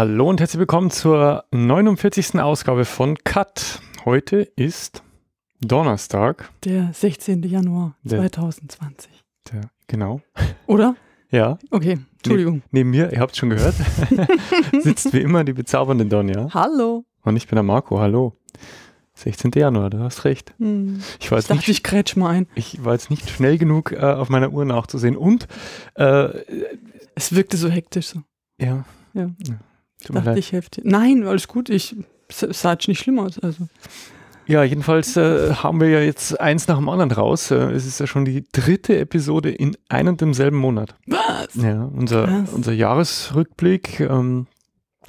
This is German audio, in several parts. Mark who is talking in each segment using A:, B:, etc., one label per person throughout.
A: Hallo und herzlich willkommen zur 49. Ausgabe von Cut. Heute ist Donnerstag.
B: Der 16. Januar 2020.
A: Der, genau. Oder? Ja. Okay, Entschuldigung. Ne, neben mir, ihr habt es schon gehört, sitzt wie immer die bezaubernde Donja. Hallo. Und ich bin der Marco, hallo. 16. Januar, du hast recht. Hm. Ich, weiß ich dachte, nicht, ich grätsch mal ein. Ich war jetzt nicht schnell genug, äh, auf meiner Uhr nachzusehen. Und äh, es wirkte
B: so hektisch so.
A: ja. ja. Tut dachte leid.
B: ich heftig. Nein, alles gut, ich sah nicht schlimm aus. Also.
A: Ja, jedenfalls äh, haben wir ja jetzt eins nach dem anderen raus. Äh, es ist ja schon die dritte Episode in einem und demselben Monat. Was? Ja, unser, Krass. unser Jahresrückblick. Ähm,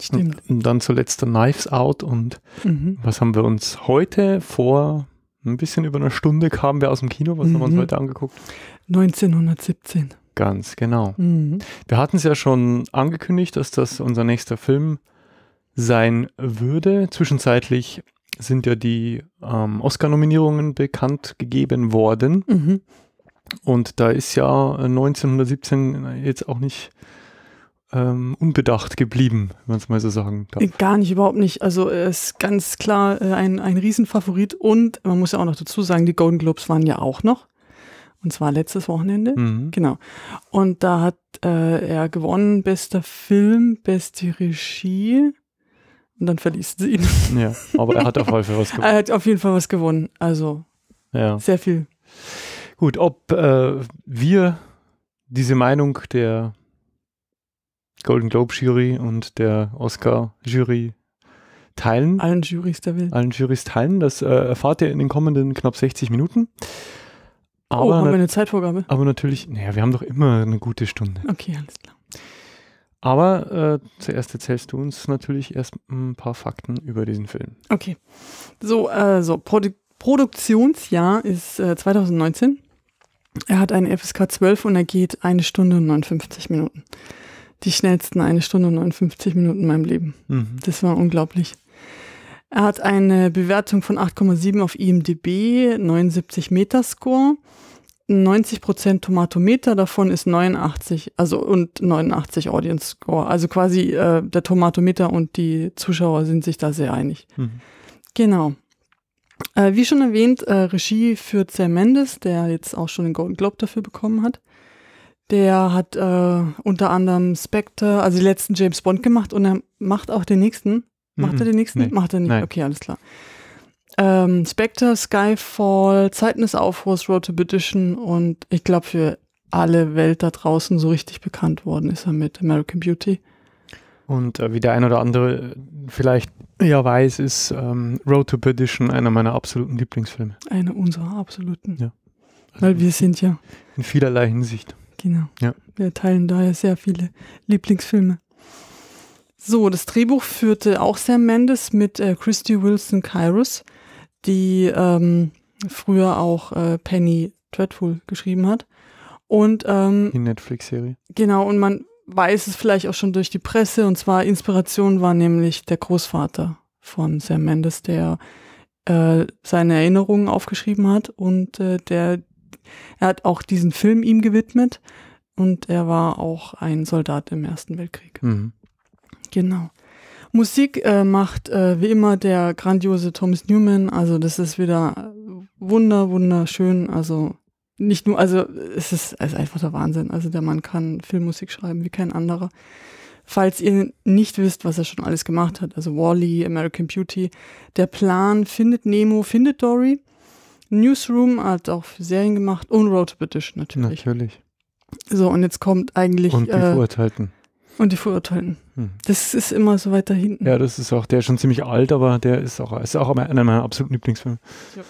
A: Stimmt. Und, und dann zuletzt der Knives Out und mhm. was haben wir uns heute vor ein bisschen über einer Stunde kamen wir aus dem Kino. Was mhm. haben wir uns mhm. heute
B: angeguckt? 1917.
A: Ganz genau. Mhm. Wir hatten es ja schon angekündigt, dass das unser nächster Film sein würde. Zwischenzeitlich sind ja die ähm, Oscar-Nominierungen bekannt gegeben worden. Mhm. Und da ist ja 1917 äh, jetzt auch nicht ähm, unbedacht geblieben, wenn man es mal so sagen darf. Äh,
B: gar nicht, überhaupt nicht. Also äh, ist ganz klar äh, ein, ein Riesenfavorit und man muss ja auch noch dazu sagen, die Golden Globes waren ja auch noch. Und zwar letztes Wochenende. Mhm. Genau. Und da hat äh, er gewonnen, bester Film, beste Regie. Und dann verließ sie ihn. Ja, aber er hat auf jeden Fall was gewonnen. er hat auf jeden Fall was gewonnen. Also ja. sehr viel.
A: Gut, ob äh, wir diese Meinung der Golden Globe Jury und der Oscar Jury teilen. Allen
B: Juries der Welt.
A: Allen Juries teilen. Das äh, erfahrt ihr in den kommenden knapp 60 Minuten. Oh, aber oh, haben wir eine Zeitvorgabe? Aber natürlich, naja, wir haben doch immer eine gute Stunde.
B: Okay, alles klar.
A: Aber äh, zuerst erzählst du uns natürlich erst ein paar Fakten über diesen Film.
B: Okay. So, äh, Produ Produktionsjahr ist äh, 2019. Er hat eine FSK 12 und er geht eine Stunde und 59 Minuten. Die schnellsten eine Stunde und 59 Minuten in meinem Leben. Mhm. Das war unglaublich. Er hat eine Bewertung von 8,7 auf IMDb, 79 Metascore. 90 Prozent Tomatometer, davon ist 89, also und 89 Audience Score. Also quasi äh, der Tomatometer und die Zuschauer sind sich da sehr einig. Mhm. Genau. Äh, wie schon erwähnt, äh, Regie für Sam Mendes, der jetzt auch schon den Golden Globe dafür bekommen hat. Der hat äh, unter anderem Spectre, also die letzten James Bond gemacht und er macht auch den nächsten Macht er mhm. den nächsten? Nee. Macht er nicht. Nein. Okay, alles klar. Ähm, Spectre, Skyfall, Zeiten des Aufruhrs, Road to Petition und ich glaube für alle Welt da draußen so richtig bekannt worden ist er mit American Beauty.
A: Und äh, wie der ein oder andere äh, vielleicht ja weiß, ist ähm, Road to Perdition einer meiner absoluten Lieblingsfilme.
B: Einer unserer absoluten. Ja. Also Weil wir sind ja.
A: In vielerlei Hinsicht. Genau. Ja.
B: Wir teilen daher sehr viele Lieblingsfilme. So, das Drehbuch führte auch Sam Mendes mit äh, Christy Wilson Kairos, die ähm, früher auch äh, Penny Dreadful geschrieben hat. Und ähm, die Netflix-Serie. Genau, und man weiß es vielleicht auch schon durch die Presse. Und zwar Inspiration war nämlich der Großvater von Sam Mendes, der äh, seine Erinnerungen aufgeschrieben hat und äh, der er hat auch diesen Film ihm gewidmet und er war auch ein Soldat im Ersten Weltkrieg. Mhm. Genau. Musik äh, macht äh, wie immer der grandiose Thomas Newman. Also das ist wieder äh, wunder, wunderschön. Also nicht nur, also es ist, es ist einfach der Wahnsinn. Also der Mann kann Filmmusik schreiben wie kein anderer. Falls ihr nicht wisst, was er schon alles gemacht hat, also Wally, American Beauty, der Plan, findet Nemo, findet Dory, Newsroom hat auch Serien gemacht und Road to Petition
A: natürlich. Natürlich.
B: So, und jetzt kommt eigentlich. Und die äh, Verurteilten. Und die Verurteilten. Hm. Das ist immer so weiter hinten.
A: Ja, das ist auch, der ist schon ziemlich alt, aber der ist auch, ist auch einer meiner absoluten Lieblingsfilme. Ja.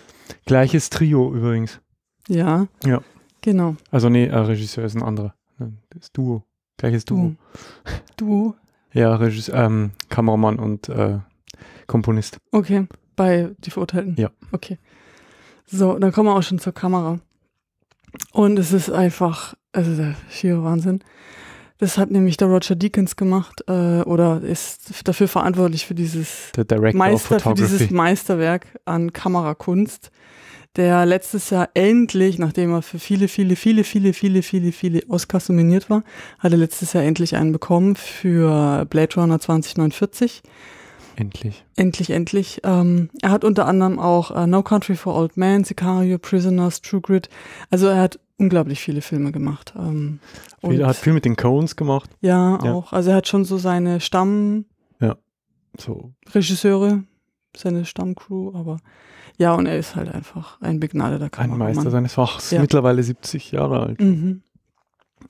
A: Gleiches Trio übrigens. Ja. Ja. Genau. Also nee, Regisseur ist ein anderer. Ne, das Duo. Gleiches Duo. Duo. Ja, Regisseur, ähm, Kameramann und äh, Komponist.
B: Okay, bei Die Verurteilten. Ja. Okay. So, dann kommen wir auch schon zur Kamera. Und es ist einfach, also der schiere Wahnsinn. Das hat nämlich der Roger Deakins gemacht äh, oder ist dafür verantwortlich für dieses, Meister, für dieses Meisterwerk an Kamerakunst, der letztes Jahr endlich, nachdem er für viele, viele, viele, viele, viele, viele, viele Oscars nominiert war, hat er letztes Jahr endlich einen bekommen für Blade Runner 2049. Endlich. Endlich, endlich. Ähm, er hat unter anderem auch äh, No Country for Old Men, Sicario, Prisoners, True Grit. Also er hat unglaublich viele Filme gemacht. Ähm, er hat viel
A: mit den Cones gemacht.
B: Ja, ja, auch. Also er hat schon so seine Stamm.
A: Ja. So.
B: Regisseure, seine Stammcrew, aber ja, und er ist halt einfach ein begnadeter Kameramann. Ein Meister seines Fachs, ja.
A: mittlerweile 70 Jahre alt.
B: Mhm.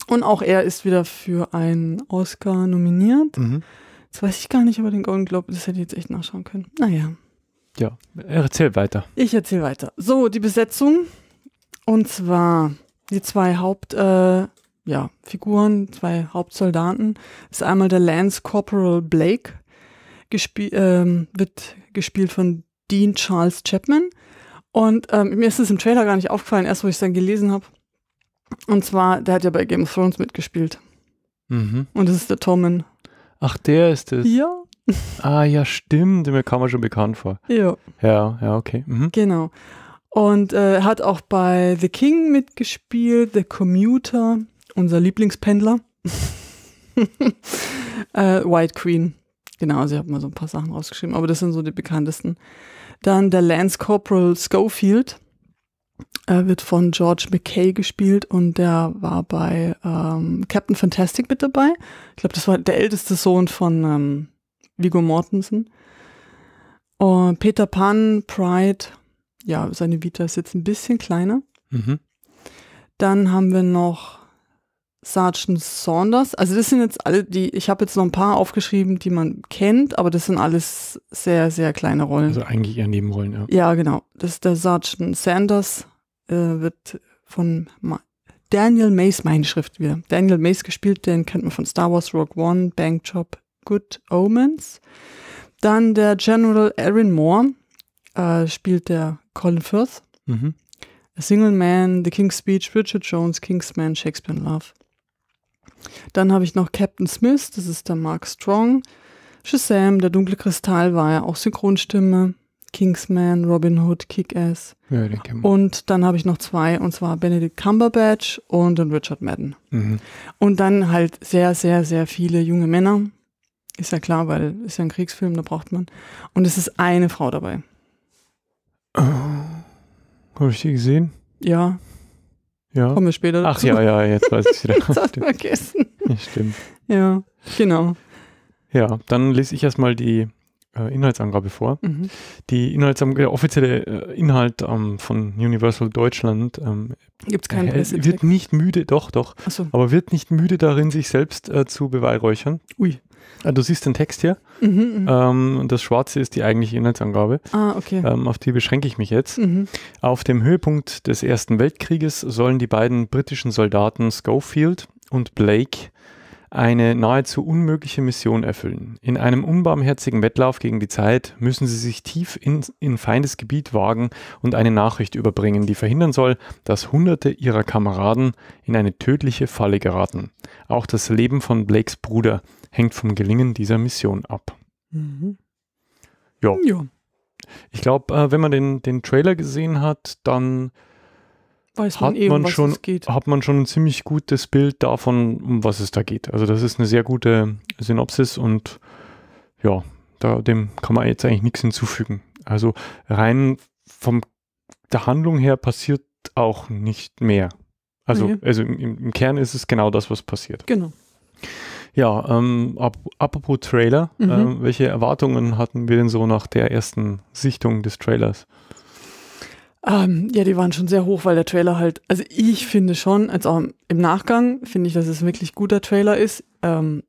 B: Und auch er ist wieder für einen Oscar nominiert. Mhm. Das weiß ich gar nicht über den Golden Globe. Das hätte ich jetzt echt nachschauen können. Naja.
A: Ja, erzähl weiter.
B: Ich erzähl weiter. So, die Besetzung. Und zwar die zwei Hauptfiguren, äh, ja, Figuren, zwei Hauptsoldaten. Das ist einmal der Lance Corporal Blake. Gespie ähm, wird gespielt von Dean Charles Chapman. Und ähm, mir ist es im Trailer gar nicht aufgefallen, erst wo ich es dann gelesen habe. Und zwar, der hat ja bei Game of Thrones mitgespielt. Mhm. Und das ist der Tommen
A: Ach, der ist es. Ja. Ah, ja, stimmt. Mir kam er schon bekannt vor. Ja. Ja, ja, okay. Mhm.
B: Genau. Und äh, hat auch bei The King mitgespielt, The Commuter, unser Lieblingspendler. äh, White Queen. Genau, also ich habe mal so ein paar Sachen rausgeschrieben, aber das sind so die bekanntesten. Dann der Lance Corporal Schofield äh, wird von George McKay gespielt und der war bei ähm, Captain Fantastic mit dabei. Ich glaube, das war der älteste Sohn von ähm, Vigo Mortensen. Und Peter Pan, Pride, ja, seine Vita ist jetzt ein bisschen kleiner. Mhm. Dann haben wir noch Sergeant Saunders. Also das sind jetzt alle, die, ich habe jetzt noch ein paar aufgeschrieben, die man kennt, aber das sind alles sehr, sehr kleine Rollen. Also eigentlich eher Nebenrollen, ja. Ja, genau. Das ist der Sergeant Sanders, äh, wird von Ma Daniel Mays meine Schrift wieder. Daniel Mays gespielt, den kennt man von Star Wars Rogue One, Bank Job, Good Omens. Dann der General Aaron Moore äh, spielt der Colin Firth. Mhm. A Single Man, The King's Speech, Richard Jones, Kingsman, Shakespeare in Love. Dann habe ich noch Captain Smith, das ist der Mark Strong. Shazam, der dunkle Kristall war ja auch Synchronstimme. Kingsman, Robin Hood, Kick-Ass. Ja, den kennen wir. Und dann habe ich noch zwei, und zwar Benedict Cumberbatch und dann Richard Madden. Mhm. Und dann halt sehr, sehr, sehr viele junge Männer. Ist ja klar, weil ist ja ein Kriegsfilm, da braucht man. Und es ist eine Frau dabei.
A: Oh. Habe ich die gesehen? Ja. Ja. Kommen wir später dazu. Ach ja, ja, jetzt weiß ich wieder. das hast vergessen. Ja, stimmt.
B: Ja, genau.
A: Ja, dann lese ich erstmal die äh, Inhaltsangabe vor. Mhm. Die Inhaltsangabe, der offizielle äh, Inhalt ähm, von Universal Deutschland ähm, Gibt's keinen äh, wird nicht müde, doch, doch, so. aber wird nicht müde darin, sich selbst äh, zu beweihräuchern. Ui. Äh, du siehst den Text hier. Mhm, mhm. ähm, das Schwarze ist die eigentliche Inhaltsangabe. Ah, okay. Ähm, auf die beschränke ich mich jetzt. Mhm. Auf dem Höhepunkt des Ersten Weltkrieges sollen die beiden britischen Soldaten Schofield und Blake eine nahezu unmögliche Mission erfüllen. In einem unbarmherzigen Wettlauf gegen die Zeit müssen sie sich tief in, in feindes Gebiet wagen und eine Nachricht überbringen, die verhindern soll, dass Hunderte ihrer Kameraden in eine tödliche Falle geraten. Auch das Leben von Blakes Bruder hängt vom Gelingen dieser Mission ab. Mhm. Ja. Ich glaube, äh, wenn man den, den Trailer gesehen hat, dann Weiß man hat eben, eh, man schon, Hat man schon ein ziemlich gutes Bild davon, um was es da geht. Also das ist eine sehr gute Synopsis und ja, da, dem kann man jetzt eigentlich nichts hinzufügen. Also rein von der Handlung her passiert auch nicht mehr. Also, nee. also im, im, Kern ist es genau das, was passiert. Genau. Ja, ähm, ap apropos Trailer, mhm. äh, welche Erwartungen hatten wir denn so nach der ersten Sichtung des Trailers?
B: Ähm, ja, die waren schon sehr hoch, weil der Trailer halt, also ich finde schon, als auch im Nachgang, finde ich, dass es ein wirklich guter Trailer ist. Ähm,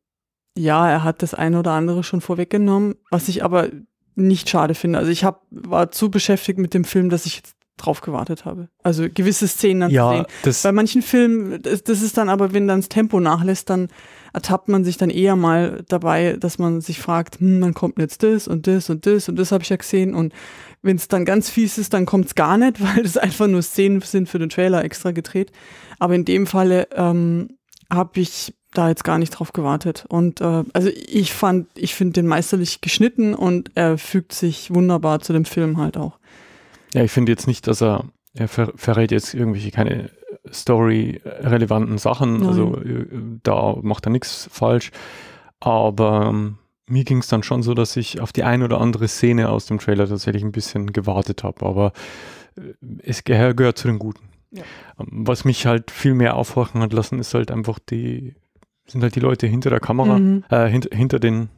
B: ja, er hat das eine oder andere schon vorweggenommen, was ich aber nicht schade finde. Also ich hab, war zu beschäftigt mit dem Film, dass ich jetzt drauf gewartet habe. Also gewisse Szenen dann ja, zu sehen. Bei manchen Filmen, das, das, ist dann aber, wenn dann das Tempo nachlässt, dann ertappt man sich dann eher mal dabei, dass man sich fragt, hm, dann kommt jetzt das und das und das und das habe ich ja gesehen und wenn es dann ganz fies ist, dann kommt es gar nicht, weil es einfach nur Szenen sind für den Trailer extra gedreht. Aber in dem Falle ähm, habe ich da jetzt gar nicht drauf gewartet. Und äh, also ich fand, ich finde den meisterlich geschnitten und er fügt sich wunderbar zu dem Film halt auch.
A: Ja, ich finde jetzt nicht, dass er, er ver verrät jetzt irgendwelche keine Story-relevanten Sachen. Nein. Also äh, da macht er nichts falsch. Aber ähm, mir ging es dann schon so, dass ich auf die eine oder andere Szene aus dem Trailer tatsächlich ein bisschen gewartet habe, aber äh, es gehört zu den Guten. Ja. Ähm, was mich halt viel mehr aufwachen hat lassen, ist halt einfach die, sind halt die Leute hinter der Kamera, mhm. äh, hint, hinter den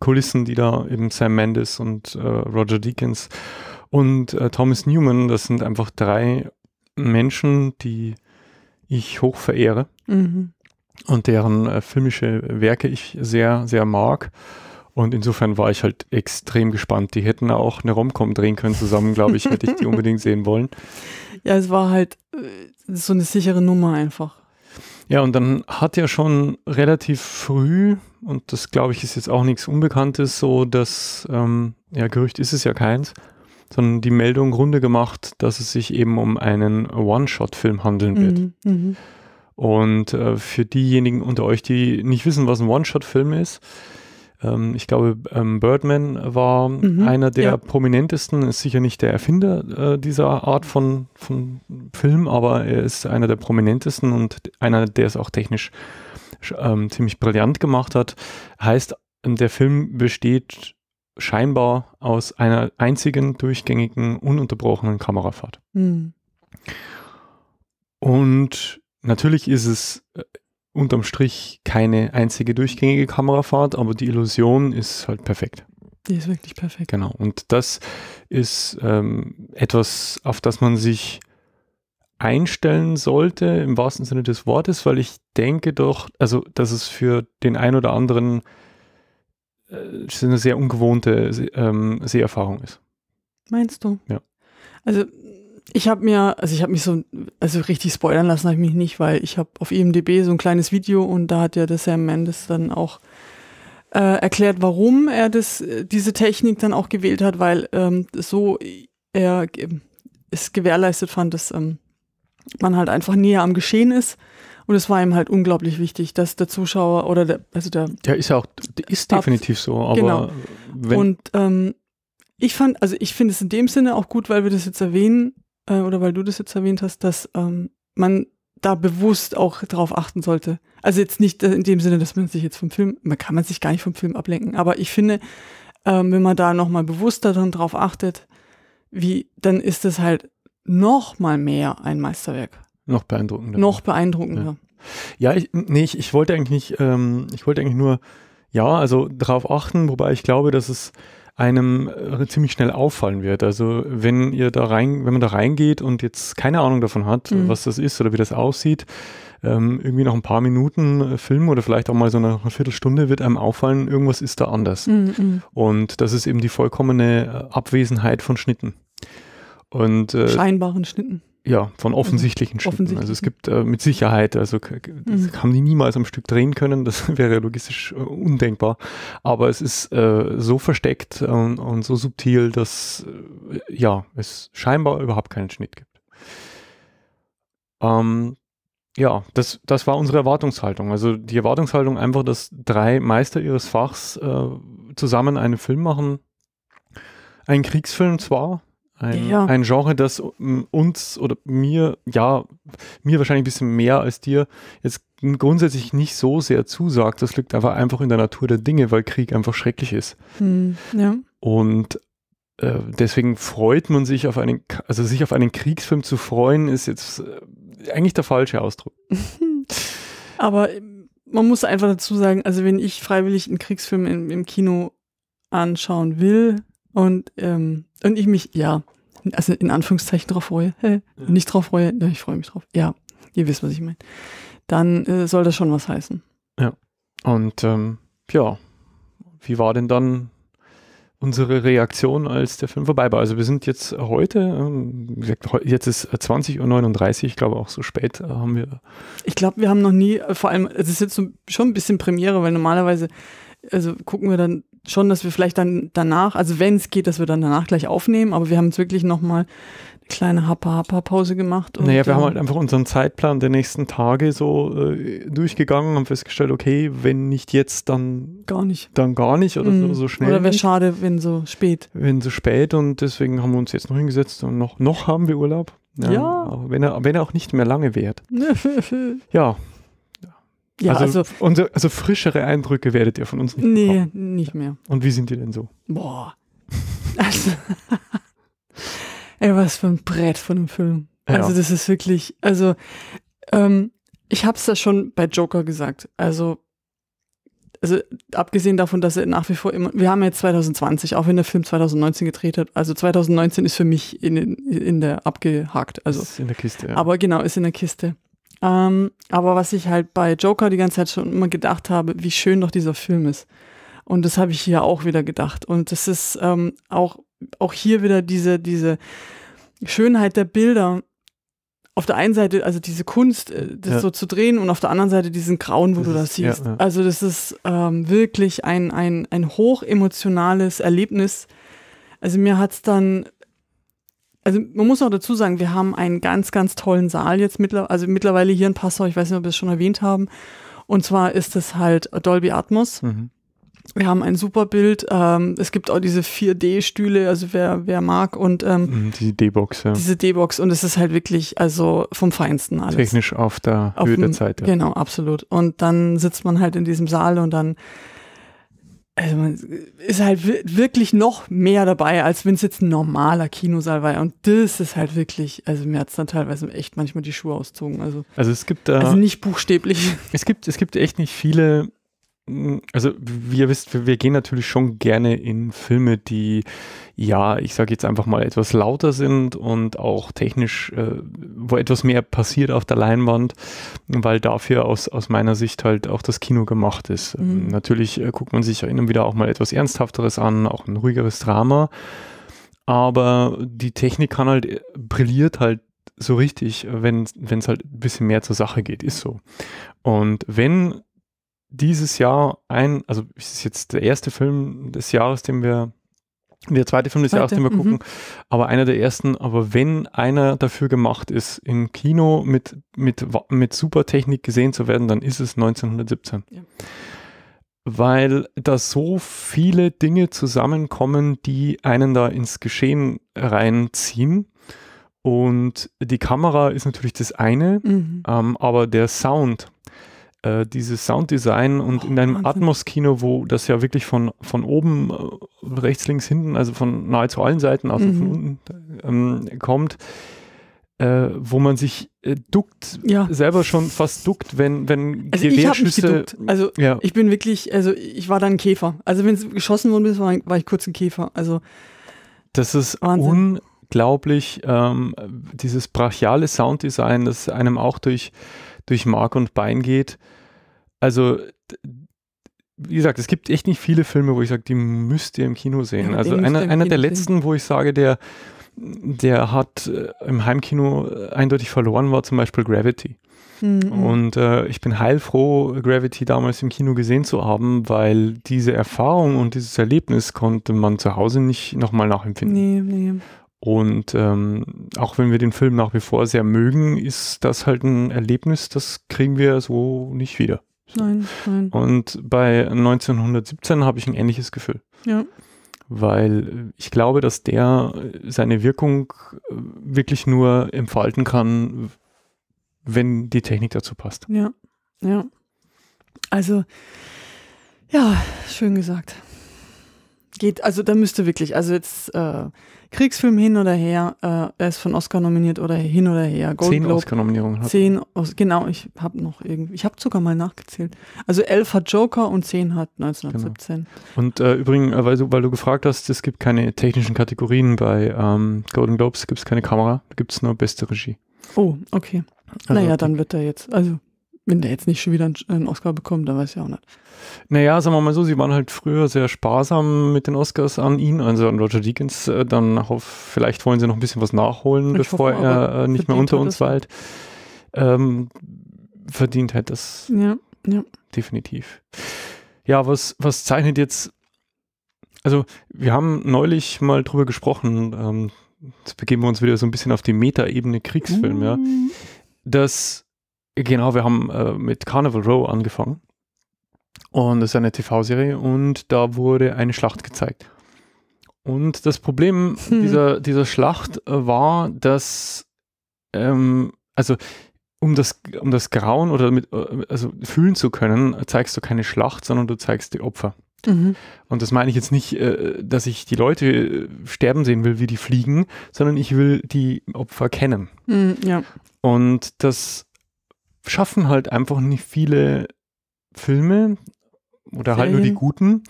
A: Kulissen, die da eben Sam Mendes und äh, Roger Deakins und äh, Thomas Newman, das sind einfach drei Menschen, die ich hoch verehre mhm. und deren äh, filmische Werke ich sehr, sehr mag. Und insofern war ich halt extrem gespannt. Die hätten auch eine Romcom drehen können zusammen, glaube ich, hätte ich die unbedingt sehen wollen. Ja, es war halt äh,
B: so eine sichere Nummer einfach.
A: Ja, und dann hat ja schon relativ früh, und das glaube ich ist jetzt auch nichts Unbekanntes, so dass, ähm, ja, Gerücht ist es ja keins, sondern die Meldung runde gemacht, dass es sich eben um einen One-Shot-Film handeln wird. Mhm, mhm, Und äh, für diejenigen unter euch, die nicht wissen, was ein One-Shot-Film ist, ähm, ich glaube, ähm, Birdman war mhm, einer der ja. prominentesten, ist sicher nicht der Erfinder äh, dieser Art von, von Film, aber er ist einer der prominentesten und einer, der es auch technisch ähm, ziemlich brillant gemacht hat. Heißt, der Film besteht scheinbar aus einer einzigen durchgängigen, ununterbrochenen Kamerafahrt. Mhm. Und natürlich ist es äh, unterm Strich keine einzige durchgängige Kamerafahrt, aber die Illusion ist halt perfekt. Die ist wirklich perfekt. Genau. Und das ist ähm, etwas, auf das man sich einstellen sollte, im wahrsten Sinne des Wortes, weil ich denke doch, also dass es für den einen oder anderen äh, eine sehr ungewohnte Se ähm, Seherfahrung ist.
B: Meinst du? Ja. Also ich habe mir, also ich habe mich so, also richtig spoilern lassen habe ich mich nicht, weil ich habe auf IMDb so ein kleines Video und da hat ja der Sam Mendes dann auch äh, erklärt, warum er das, diese Technik dann auch gewählt hat, weil ähm, so er es gewährleistet fand, dass ähm, man halt einfach näher am Geschehen ist. Und es war ihm halt unglaublich wichtig, dass der Zuschauer oder der, also der. Der ist ja auch, der ist definitiv so, aber. Genau. Wenn und ähm, ich fand, also ich finde es in dem Sinne auch gut, weil wir das jetzt erwähnen, äh, oder weil du das jetzt erwähnt hast, dass ähm, man da bewusst auch drauf achten sollte. Also jetzt nicht äh, in dem Sinne, dass man sich jetzt vom Film, man kann man sich gar nicht vom Film ablenken, aber ich finde, ähm, wenn man da nochmal bewusster dann drauf achtet, wie, dann ist das halt nochmal mehr ein Meisterwerk. Noch beeindruckender. Noch beeindruckender. Ja, ja ich,
A: nee, ich, ich wollte eigentlich nicht, ähm, ich wollte eigentlich nur, ja, also drauf achten, wobei ich glaube, dass es einem äh, ziemlich schnell auffallen wird. Also wenn ihr da rein, wenn man da reingeht und jetzt keine Ahnung davon hat, mhm. was das ist oder wie das aussieht, ähm, irgendwie nach ein paar Minuten äh, Film oder vielleicht auch mal so nach einer Viertelstunde wird einem auffallen, irgendwas ist da anders. Mhm. mhm. Und das ist eben die vollkommene äh, Abwesenheit von Schnitten. Und, äh, Scheinbaren Schnitten. Ja, von also offensichtlichen also, Stücken. Also es gibt äh, mit Sicherheit, also mhm. haben die niemals am Stück drehen können, das wäre logistisch äh, undenkbar. Aber es ist äh, so versteckt und, ähm, und so subtil, dass äh, ja, es scheinbar überhaupt keinen Schnitt gibt. Ähm, ja, das, das war unsere Erwartungshaltung. Also die Erwartungshaltung einfach, dass drei Meister ihres Fachs äh, zusammen einen Film machen. Ein Kriegsfilm zwar, ein, ja, ein, Genre, das mm, uns oder mir, ja, mir wahrscheinlich ein bisschen mehr als dir jetzt grundsätzlich nicht so sehr zusagt. Das liegt aber einfach in der Natur der Dinge, weil Krieg einfach schrecklich ist. Hm, ja. Und äh, deswegen freut man sich auf einen, also sich auf einen Kriegsfilm zu freuen, ist jetzt äh, eigentlich der falsche Ausdruck.
B: aber äh, man muss einfach dazu sagen, also wenn ich freiwillig einen Kriegsfilm im, im Kino anschauen will, und, ähm, und ich mich, ja, also in Anführungszeichen drauf freue. Hey, ja. Nicht drauf freue, ja, ich freue mich drauf. Ja, ihr wisst, was ich meine. Dann äh, soll das schon was heißen.
A: Ja. Und ähm, ja, wie war denn dann unsere Reaktion, als der Film vorbei war? Also wir sind jetzt heute, ähm, jetzt ist 20.39 äh, Uhr, ich glaube auch so spät
B: äh, haben wir. Ich glaube, wir haben noch nie, äh, vor allem, also es ist jetzt so, schon ein bisschen Premiere, weil normalerweise, also gucken wir dann schon, dass wir vielleicht dann danach, also wenn es geht, dass wir dann danach gleich aufnehmen, aber wir haben jetzt wirklich nochmal eine kleine Happa-Happa-Pause gemacht. naja, wir haben ähm, halt
A: einfach unseren Zeitplan der nächsten Tage so äh, durchgegangen, haben festgestellt, okay, wenn nicht jetzt,
B: dann gar nicht.
A: Dann gar nicht oder mhm. so, so, schnell. Oder wäre
B: schade, wenn so spät.
A: Wenn so spät und deswegen haben wir uns jetzt noch hingesetzt und noch, noch haben wir Urlaub. Ja. ja. Wenn, er, wenn er auch nicht mehr lange währt. ja, ja, also, also, unsere, also, frischere Eindrücke werdet ihr von uns nicht nee, bekommen. Nee, nicht mehr. Und wie sind die denn so?
B: Boah. Also, ey, was für ein Brett von dem Film. Also das ist wirklich, also ähm, ich habe es ja schon bei Joker gesagt. Also, also abgesehen davon, dass er nach wie vor immer, wir haben jetzt 2020, auch wenn der Film 2019 gedreht hat, also 2019 ist für mich in, in der abgehakt. Also, ist in der Kiste, ja. Aber genau, ist in der Kiste. Ähm, aber was ich halt bei Joker die ganze Zeit schon immer gedacht habe, wie schön doch dieser Film ist. Und das habe ich hier auch wieder gedacht. Und das ist ähm, auch, auch hier wieder diese, diese Schönheit der Bilder. Auf der einen Seite, also diese Kunst, äh, das ja. so zu drehen und auf der anderen Seite diesen Grauen, wo das du das ist, siehst. Ja, ja. Also das ist ähm, wirklich ein, ein, ein hochemotionales Erlebnis. Also mir hat es dann also man muss auch dazu sagen, wir haben einen ganz, ganz tollen Saal jetzt mittlerweile, also mittlerweile hier in Passau, ich weiß nicht, ob wir es schon erwähnt haben. Und zwar ist es halt Dolby Atmos. Mhm. Wir haben ein super Bild. Ähm, es gibt auch diese 4D-Stühle, also wer, wer mag. Und ähm, mhm, diese D-Box, ja. Diese D-Box. Und es ist halt wirklich, also vom Feinsten alles. Technisch auf der auf dem, der Zeit. Ja. Genau, absolut. Und dann sitzt man halt in diesem Saal und dann also man ist halt wirklich noch mehr dabei, als wenn es jetzt ein normaler Kinosaal war. Und das ist halt wirklich, also mir hat es dann teilweise echt manchmal die Schuhe auszogen. Also, also es gibt da. also nicht buchstäblich.
A: Es gibt, es gibt echt nicht viele also wie ihr wisst, wir, wir, gehen natürlich schon gerne in Filme, die, ja, ich sage jetzt einfach mal etwas lauter sind und auch technisch, äh, wo etwas mehr passiert auf der Leinwand, weil dafür aus, aus meiner Sicht halt auch das Kino gemacht ist. Ähm, mhm. natürlich äh, guckt man sich ja immer wieder auch mal etwas Ernsthafteres an, auch ein ruhigeres Drama, aber die Technik kann halt, äh, brilliert halt so richtig, äh, wenn es halt ein bisschen mehr zur Sache geht, ist so. Und wenn dieses Jahr ein, also es ist jetzt der erste Film des Jahres, den wir, der zweite Film des Jahres, den wir mhm. gucken, mhm. aber einer der ersten, aber wenn einer dafür gemacht ist, im Kino mit, mit, mit super Technik gesehen zu werden, dann ist es 1917. Ja. Weil da so viele Dinge zusammenkommen, die einen da ins Geschehen reinziehen. Und die Kamera ist natürlich das eine, mhm. ähm, aber der Sound, äh, dieses Sounddesign und oh, in einem oh, Atmos-Kino, wo das ja wirklich von, von oben, äh, rechts, links, hinten, also von nahezu allen Seiten, außer mhm. von unten ähm, kommt, äh, wo man sich äh, duckt, ja. selber schon fast duckt, wenn, wenn also Gewehrschüsse. Ich also ja.
B: ich bin wirklich, also ich war dann Käfer. Also wenn es geschossen worden ist, war, war, ich kurz ein Käfer. Also
A: das ist Wahnsinn. unglaublich, ähm, dieses brachiale Sounddesign, das einem auch durch durch Mark und Bein geht. Also, wie gesagt, es gibt echt nicht viele Filme, wo ich sage, die müsst ihr im Kino sehen. Ja, also einer, einer der letzten, sehen. wo ich sage, der, der hat äh, im Heimkino äh, eindeutig verloren, war zum Beispiel Gravity. Hm, hm. Und äh, ich bin heilfroh, Gravity damals im Kino gesehen zu haben, weil diese Erfahrung und dieses Erlebnis konnte man zu Hause nicht nochmal nachempfinden. Nee, nee. Und ähm, auch wenn wir den Film nach wie vor sehr mögen, ist das halt ein Erlebnis, das kriegen wir so nicht wieder. Nein, nein. Und bei 1917 habe ich ein ähnliches Gefühl. Ja. Weil ich glaube, dass der seine Wirkung äh, wirklich nur entfalten kann, wenn die Technik dazu passt.
B: Ja, ja. Also, ja, schön gesagt geht, also da müsste wirklich, also jetzt äh, Kriegsfilm hin oder her, äh, er ist von Oscar nominiert oder hin oder her. Gold zehn Oscar-Nominierungen hat. Zehn, Os genau, ich habe noch irgendwie, ich habe sogar mal nachgezählt. Also elf hat Joker und zehn hat 1917. Genau.
A: Und äh, übrigens, äh, weil du, weil du gefragt hast, es gibt keine technischen Kategorien bei ähm, Golden Globes, gibt es keine Kamera, gibt es nur beste Regie.
B: Oh, okay. Also, naja, dann wird er jetzt, also wenn der jetzt nicht schon wieder einen Oscar bekommt, dann weiß ich auch nicht.
A: Naja, sagen wir mal so, sie waren halt früher sehr sparsam mit den Oscars an ihn, also an Roger Deakins. Äh, dann auf, vielleicht wollen sie noch ein bisschen was nachholen, ich bevor er äh, nicht mehr unter uns weilt. Ähm, verdient hätte das. Ja, ja. Definitiv. Ja, was, was zeichnet jetzt. Also, wir haben neulich mal drüber gesprochen. Ähm, jetzt begeben wir uns wieder so ein bisschen auf die Metaebene Kriegsfilm, mm. ja. Mhm. Dass Genau, wir haben äh, mit Carnival Row angefangen. Und das ist eine TV-Serie und da wurde eine Schlacht gezeigt. Und das Problem hm. dieser, dieser Schlacht äh, war, dass, ähm, also um das, um das Grauen oder mit, äh, also fühlen zu können, zeigst du keine Schlacht, sondern du zeigst die Opfer. Mhm. Und das meine ich jetzt nicht, äh, dass ich die Leute sterben sehen will, wie die fliegen, sondern ich will die Opfer kennen. Mhm, ja. Und das schaffen halt einfach nicht viele Filme oder Serien? halt nur die guten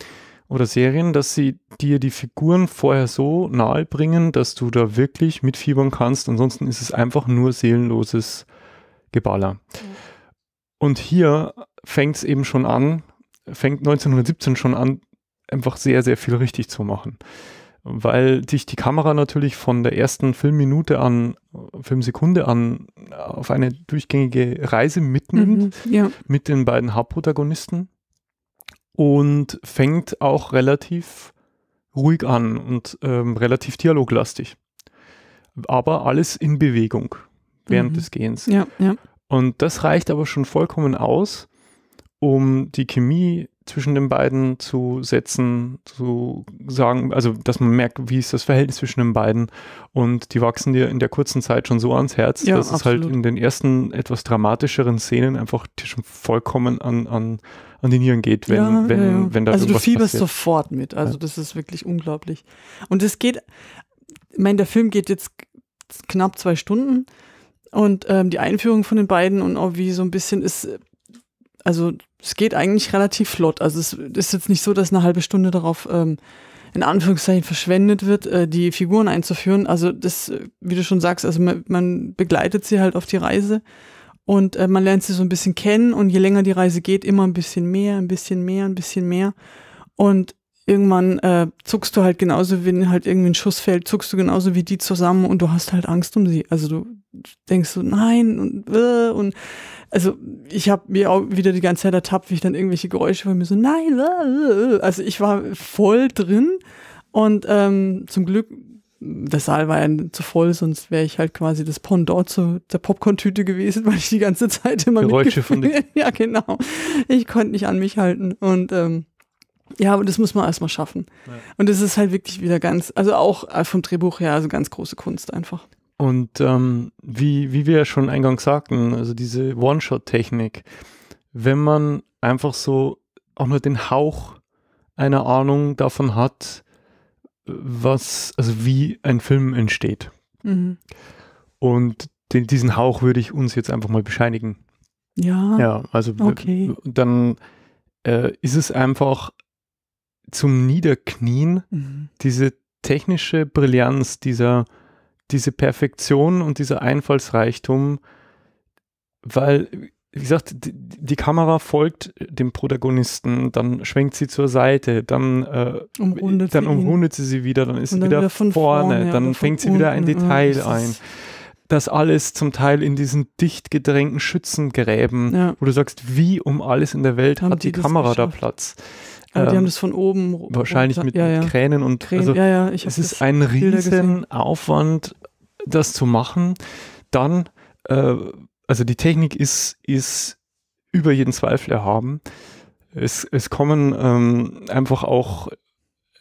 A: oder Serien, dass sie dir die Figuren vorher so nahe bringen, dass du da wirklich mitfiebern kannst. Ansonsten ist es einfach nur seelenloses Geballer. Mhm. Und hier fängt es eben schon an, fängt 1917 schon an, einfach sehr, sehr viel richtig zu machen weil sich die Kamera natürlich von der ersten Filmminute an, Filmsekunde an äh, auf eine durchgängige Reise mitnimmt mhm, ja. mit den beiden Hauptprotagonisten und fängt auch relativ ruhig an und ähm, relativ dialoglastig. Aber alles in Bewegung während mhm. des Gehens. Ja, ja. Und das reicht aber schon vollkommen aus, um die Chemie zwischen den beiden zu setzen, zu sagen, also dass man merkt, wie ist das Verhältnis zwischen den beiden und die wachsen dir in der kurzen Zeit schon so ans Herz, ja, dass absolut. es halt in den ersten etwas dramatischeren Szenen einfach schon vollkommen an, an, an die Nieren geht, wenn, ja, wenn, ja. wenn da Also du fieberst passiert.
B: sofort mit, also das ist wirklich unglaublich. Und es geht, ich meine, der Film geht jetzt knapp zwei Stunden und ähm, die Einführung von den beiden und auch wie so ein bisschen ist also es geht eigentlich relativ flott. Also es ist jetzt nicht so, dass eine halbe Stunde darauf ähm, in Anführungszeichen verschwendet wird, äh, die Figuren einzuführen. Also das, äh, wie du schon sagst, also man, man begleitet sie halt auf die Reise und äh, man lernt sie so ein bisschen kennen und je länger die Reise geht, immer ein bisschen mehr, ein bisschen mehr, ein bisschen mehr. Und irgendwann äh, zuckst du halt genauso, wenn halt irgendwie ein Schuss fällt, zuckst du genauso wie die zusammen und du hast halt Angst um sie. Also du denkst so, nein und, äh, und also ich habe mir auch wieder die ganze Zeit ertappt, wie ich dann irgendwelche Geräusche von mir so, nein, äh, äh, äh. also ich war voll drin und ähm, zum Glück, der Saal war ja zu voll, sonst wäre ich halt quasi das Pendant zu der Popcorn-Tüte gewesen, weil ich die ganze Zeit immer Geräusche von dir. ja, genau. Ich konnte nicht an mich halten und ähm, ja, aber das muss man erstmal schaffen. Ja. Und das ist halt wirklich wieder ganz, also auch vom Drehbuch her, also ganz große Kunst einfach.
A: Und ähm, wie, wie wir ja schon eingangs sagten, also diese One-Shot-Technik, wenn man einfach so auch nur den Hauch einer Ahnung davon hat, was, also wie ein Film entsteht. Mhm. Und den, diesen Hauch würde ich uns jetzt einfach mal bescheinigen. Ja. Ja, also okay. dann äh, ist es einfach zum Niederknien mhm. diese technische Brillanz dieser diese Perfektion und dieser Einfallsreichtum, weil, wie gesagt, die, die Kamera folgt dem Protagonisten, dann schwenkt sie zur Seite, dann, äh, umrundet, dann sie umrundet sie sie wieder, dann ist sie wieder, wieder vorne, vorne ja, dann fängt sie wieder ein Detail ja, ein. Das alles zum Teil in diesen dicht gedrängten Schützengräben, ja. wo du sagst, wie um alles in der Welt Haben hat die, die Kamera da Platz? Aber ähm, die haben das von oben. Wahrscheinlich mit ja, ja. Kränen und Kränen, also ja, ja, ich es ist ein riesen Aufwand, das zu machen, dann, äh, also die Technik ist, ist über jeden Zweifel erhaben. Es, es kommen ähm, einfach auch,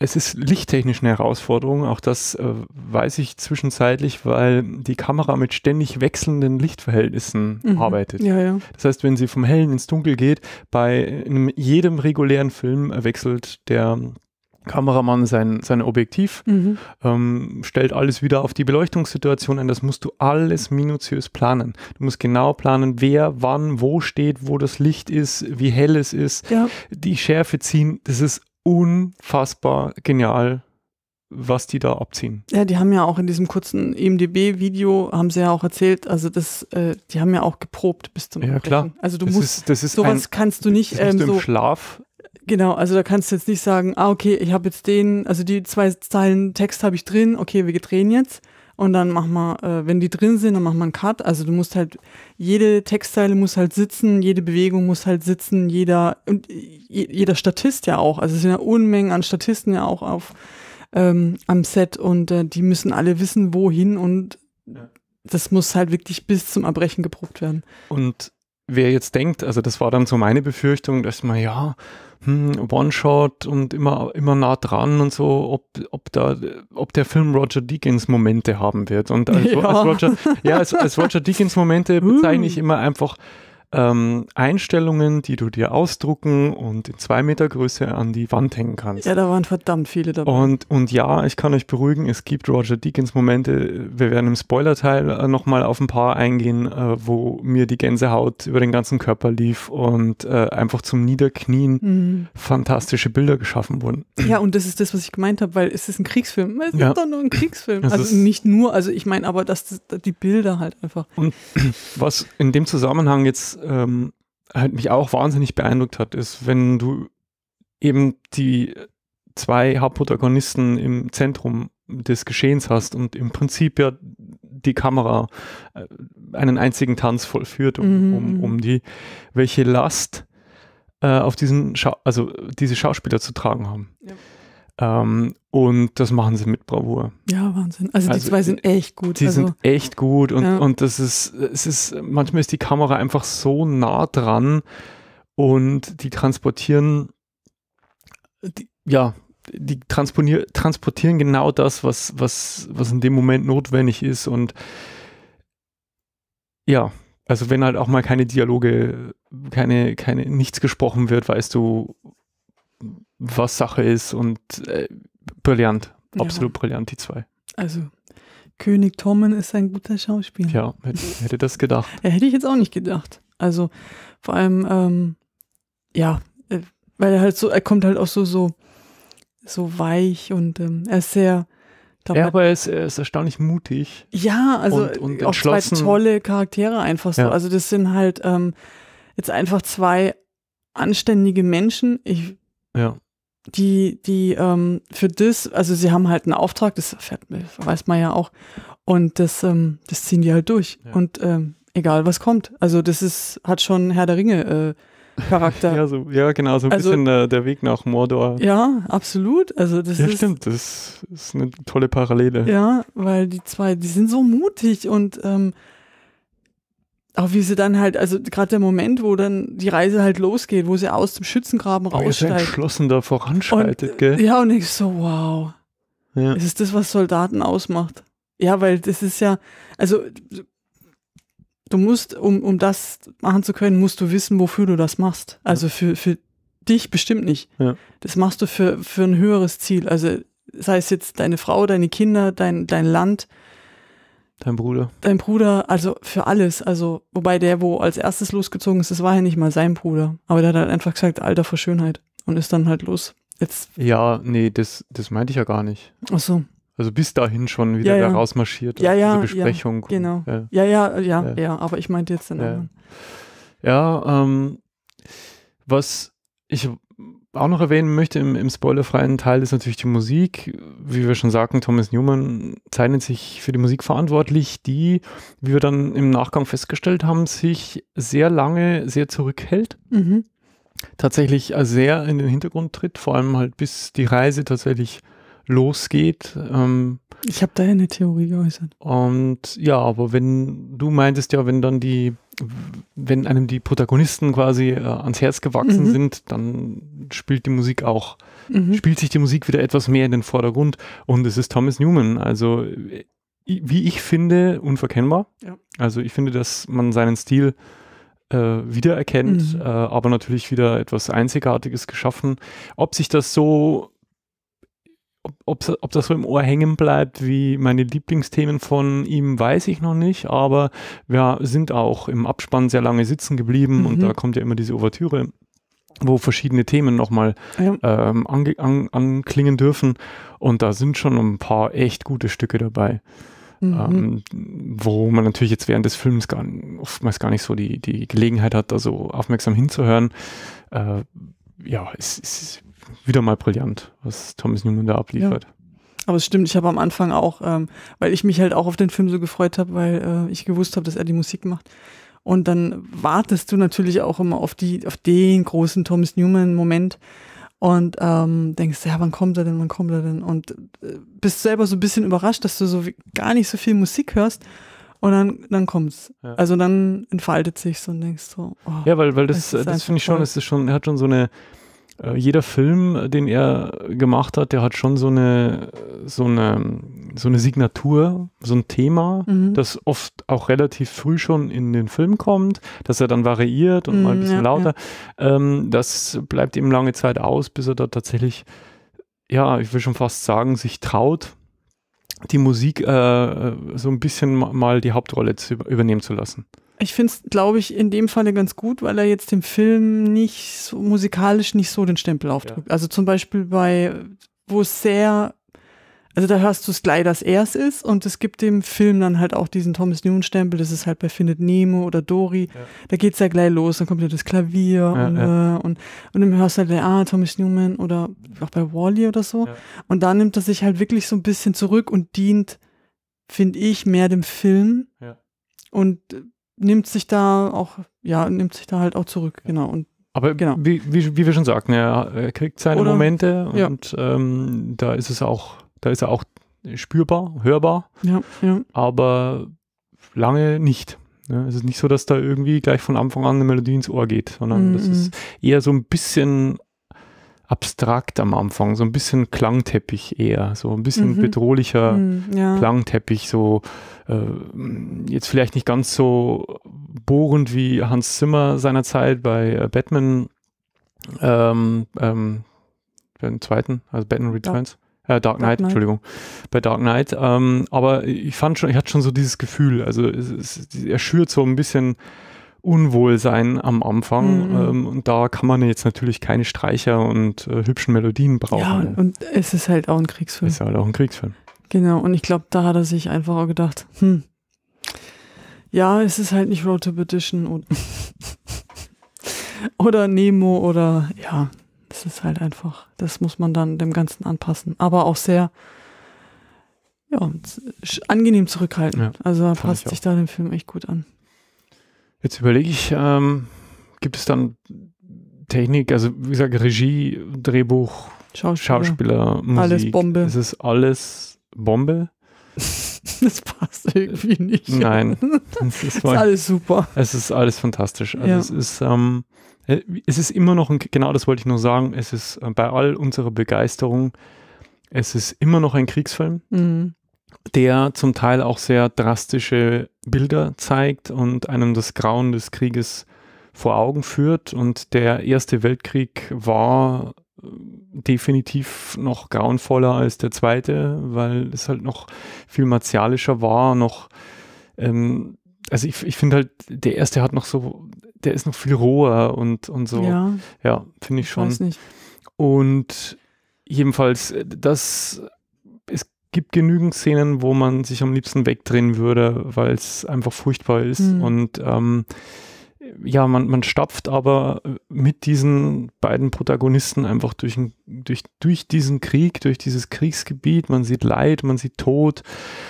A: es ist lichttechnisch eine Herausforderung, auch das äh, weiß ich zwischenzeitlich, weil die Kamera mit ständig wechselnden Lichtverhältnissen mhm. arbeitet. Ja, ja. Das heißt, wenn sie vom Hellen ins Dunkel geht, bei jedem regulären Film wechselt der Kameramann sein, sein Objektiv, mhm. ähm, stellt alles wieder auf die Beleuchtungssituation ein. Das musst du alles minutiös planen. Du musst genau planen, wer wann wo steht, wo das Licht ist, wie hell es ist, ja. die Schärfe ziehen. Das ist unfassbar genial was die da abziehen.
B: Ja, die haben ja auch in diesem kurzen IMDB-Video, e haben sie ja auch erzählt, also das, äh, die haben ja auch geprobt bis zum Ja, Abbrechen. klar. Also du das musst, ist, das ist sowas ein, kannst du nicht, das musst ähm, du im Schlaf Genau, also da kannst du jetzt nicht sagen, ah, okay, ich habe jetzt den, also die zwei Zeilen Text habe ich drin, okay, wir drehen jetzt. Und dann machen wir, äh, wenn die drin sind, dann machen wir einen Cut. Also du musst halt, jede Textzeile muss halt sitzen, jede Bewegung muss halt sitzen, jeder, und jeder Statist ja auch. Also es sind ja Unmengen an Statisten ja auch auf, ähm, am Set und äh, die müssen alle wissen, wohin und ja. das muss halt wirklich bis zum Erbrechen geprobt werden. Und
A: wer jetzt denkt, also das war dann so meine Befürchtung, dass man ja, hm, One-Shot und immer, immer nah dran und so, ob, ob, da, ob der Film Roger Deakins Momente haben wird. Und als, ja. als Roger, ja, als, als Roger Deakins Momente uh. bezeichne ich immer einfach ähm, Einstellungen, die du dir ausdrucken und in zwei Meter Größe an die Wand hängen kannst. Ja, da
B: waren verdammt viele dabei.
A: Und, und ja, ich kann euch beruhigen, es gibt Roger Deakins Momente, wir werden im Spoiler-Teil äh, nochmal auf ein paar eingehen, äh, wo mir die Gänsehaut über den ganzen Körper lief und äh, einfach zum Niederknien mhm. fantastische Bilder geschaffen wurden.
B: Ja, und das ist das, was ich gemeint habe, weil es ist ein Kriegsfilm. Es ja. ist doch nur ein Kriegsfilm. Es also nicht nur, also ich meine aber, dass das, die Bilder halt einfach. Und
A: was in dem Zusammenhang jetzt ähm, halt mich auch wahnsinnig beeindruckt hat, ist, wenn du eben die zwei Hauptprotagonisten im Zentrum des Geschehens hast und im Prinzip ja die Kamera äh, einen einzigen Tanz vollführt, um, mhm. um, um die, welche Last äh, auf diesen, Scha also diese Schauspieler zu tragen haben. Ja. Ähm, und das machen sie mit Bravour. Ja, Wahnsinn. Also, also die zwei sind echt gut. Die also, sind echt gut und, ja. und das ist, es ist, manchmal ist die Kamera einfach so nah dran und die transportieren, die, ja, die transportieren genau das, was, was, was in dem Moment notwendig ist und ja, also wenn halt auch mal keine Dialoge, keine, keine, nichts gesprochen wird, weißt du, was Sache ist und äh, brillant, absolut ja. brillant, die zwei.
B: Also, König Tommen ist ein guter Schauspieler. Ja, hätte, hätte das gedacht. ja, hätte ich jetzt auch nicht gedacht. Also, vor allem, ähm, ja, äh, weil er halt so, er kommt halt auch so, so, so weich und ähm, er ist sehr. Glaub, ja, aber
A: er ist, er ist erstaunlich mutig. Ja, also und, und auch zwei tolle
B: Charaktere einfach so. Ja. Also das sind halt ähm, jetzt einfach zwei anständige Menschen. Ich, ja die, die ähm, für das, also sie haben halt einen Auftrag, das weiß man ja auch, und das, ähm, das ziehen die halt durch. Ja. Und ähm, egal was kommt. Also das ist, hat schon Herr der Ringe äh, Charakter. ja, so,
A: ja, genau, so ein also, bisschen äh, der Weg nach Mordor. Ja,
B: absolut. Also das ja, ist, stimmt,
A: das ist eine tolle Parallele.
B: Ja, weil die zwei, die sind so mutig und ähm, auch wie sie dann halt, also gerade der Moment, wo dann die Reise halt losgeht, wo sie aus dem Schützengraben oh, raussteigt. Ja,
A: entschlossen da voranschreitet, und, gell?
B: Ja, und ich so, wow. Ja. Es ist das, was Soldaten ausmacht. Ja, weil das ist ja, also du musst, um, um das machen zu können, musst du wissen, wofür du das machst. Also für, für dich bestimmt nicht. Ja. Das machst du für, für ein höheres Ziel. Also sei es jetzt deine Frau, deine Kinder, dein, dein Land, Dein Bruder. Dein Bruder, also für alles. Also, wobei der, wo als erstes losgezogen ist, das war ja nicht mal sein Bruder. Aber der hat halt einfach gesagt, Alter vor Schönheit. Und ist dann halt los. Jetzt.
A: Ja, nee, das, das meinte ich ja gar nicht. Ach so. Also bis dahin schon wieder ja, ja. da rausmarschiert. Ja, ja. Diese Besprechung. Genau. Ja, genau. Und, ja. Ja, ja, ja, aber ich meinte jetzt den anderen. Ja, ähm, was ich auch noch erwähnen möchte im, im spoilerfreien Teil ist natürlich die Musik. Wie wir schon sagten, Thomas Newman zeichnet sich für die Musik verantwortlich, die, wie wir dann im Nachgang festgestellt haben, sich sehr lange sehr zurückhält. Mhm. Tatsächlich sehr in den Hintergrund tritt, vor allem halt bis die Reise tatsächlich losgeht. Ähm,
B: ich habe da eine Theorie geäußert.
A: Und ja, aber wenn du meintest ja, wenn dann die wenn einem die Protagonisten quasi äh, ans Herz gewachsen mhm. sind, dann spielt die Musik auch, mhm. spielt sich die Musik wieder etwas mehr in den Vordergrund. Und es ist Thomas Newman, also äh, wie ich finde, unverkennbar. Ja. Also ich finde, dass man seinen Stil äh, wiedererkennt, mhm. äh, aber natürlich wieder etwas Einzigartiges geschaffen. Ob sich das so ob, ob das so im Ohr hängen bleibt wie meine Lieblingsthemen von ihm, weiß ich noch nicht, aber wir sind auch im Abspann sehr lange sitzen geblieben mhm. und da kommt ja immer diese Ouvertüre, wo verschiedene Themen nochmal ja. ähm, an, anklingen dürfen und da sind schon ein paar echt gute Stücke dabei. Mhm. Ähm, wo man natürlich jetzt während des Films gar, oftmals gar nicht so die, die Gelegenheit hat, da so aufmerksam hinzuhören. Äh, ja, es, ist wieder mal brillant, was Thomas Newman da abliefert.
B: Ja. Aber es stimmt, ich habe am Anfang auch, ähm, weil ich mich halt auch auf den Film so gefreut habe, weil äh, ich gewusst habe, dass er die Musik macht. Und dann wartest du natürlich auch immer auf die, auf den großen Thomas Newman-Moment und ähm, denkst, ja, wann kommt er denn, wann kommt er denn? Und äh, bist selber so ein bisschen überrascht, dass du so gar nicht so viel Musik hörst. Und dann, dann es. Ja. Also dann entfaltet sich sich's und denkst so. Oh, ja, weil, weil das, das, das finde ich schon, es
A: ist schon, hat schon so eine, äh, jeder Film, den er gemacht hat, der hat schon so eine, so eine, so eine Signatur, so ein Thema, mhm. das oft auch relativ früh schon in den Film kommt, dass er dann variiert und mhm, mal ein mhm, bisschen ja, lauter. Ja. Ähm, das bleibt ihm lange Zeit aus, bis er da tatsächlich, ja, ich will schon fast sagen, sich traut, die Musik äh, so ein bisschen mal die Hauptrolle zu übernehmen zu lassen.
B: Ich finde es, glaube ich, in dem Falle ganz gut, weil er jetzt dem Film nicht so, musikalisch nicht so den Stempel aufdrückt. Ja. Also zum Beispiel bei, wo es sehr, also da hörst du es gleich, dass er es ist und es gibt dem Film dann halt auch diesen Thomas Newman-Stempel, das ist halt bei Findet Nemo oder Dory, ja. da geht es ja gleich los, dann kommt ja das Klavier ja, und, äh, und, und dann hörst du halt, ah, Thomas Newman oder auch bei Wally -E oder so. Und da nimmt er sich halt wirklich so ein bisschen zurück und dient, finde ich, mehr dem Film. Und nimmt sich da auch, ja, nimmt sich da halt auch zurück, genau. Und
A: aber genau. wie, wie, wie wir schon sagten, er kriegt seine Oder, Momente und ja. ähm, da ist es auch, da ist er auch spürbar, hörbar, ja, ja. aber lange nicht. Ja, ne? es ist nicht so, dass da irgendwie gleich von Anfang an eine Melodie ins Ohr geht, sondern mm -mm. das ist mhm. eher so ein bisschen abstrakt am Anfang, so ein bisschen Klangteppich eher, so ein bisschen mhm. bedrohlicher mhm, ja. Klangteppich, so äh, jetzt vielleicht nicht ganz so bohrend wie Hans Zimmer seinerzeit bei äh, Batman, ähm, ähm, beim zweiten, also Batman Returns. Ja. Äh, Dark Knight, Dark Knight, Entschuldigung, bei Dark Knight. Ähm, aber ich fand schon, ich hatte schon so dieses Gefühl, also es, es, er schürt so ein bisschen Unwohlsein am Anfang. Mhm. Ähm, und da kann man jetzt natürlich keine Streicher und äh, hübschen Melodien brauchen. Ja, und,
B: es ist halt auch ein Kriegsfilm. Es ist halt auch ein Kriegsfilm. Genau, und ich glaube, da hat er sich einfach auch gedacht, hm, ja, es ist halt nicht Road to Perdition oder Nemo oder ja, es ist halt einfach, das muss man dann dem Ganzen anpassen. Aber auch sehr ja, angenehm zurückhalten. Ja, also er passt sich da dem Film echt gut an.
A: Jetzt überlege ich, ähm, gibt es dann Technik, also wie gesagt, Regie, Drehbuch, Schauspieler, Schauspieler Musik. Alles Bombe. Es ist alles Bombe. das passt irgendwie nicht. Nein. Es ist, ist, alles super. Es ist alles fantastisch. Also ja. es ist, ähm, äh, es ist immer noch, ein, genau das wollte ich nur sagen, es ist äh, bei all unserer Begeisterung, es ist immer noch ein Kriegsfilm. Mhm der zum Teil auch sehr drastische Bilder zeigt und einem das Grauen des Krieges vor Augen führt. Und der Erste Weltkrieg war äh, definitiv noch grauenvoller als der zweite, weil es halt noch viel martialischer war, noch, ähm, also ich, ich finde halt, der erste hat noch so, der ist noch viel roher und, und so. Ja, ja finde ich schon. Ich und jedenfalls, äh, das gibt genügend Szenen, wo man sich am liebsten wegdrehen würde, weil es einfach furchtbar ist. Mhm. Und ähm, ja, man, man stapft aber mit diesen beiden Protagonisten einfach durch, durch, durch diesen Krieg, durch dieses Kriegsgebiet. Man sieht Leid, man sieht Tod.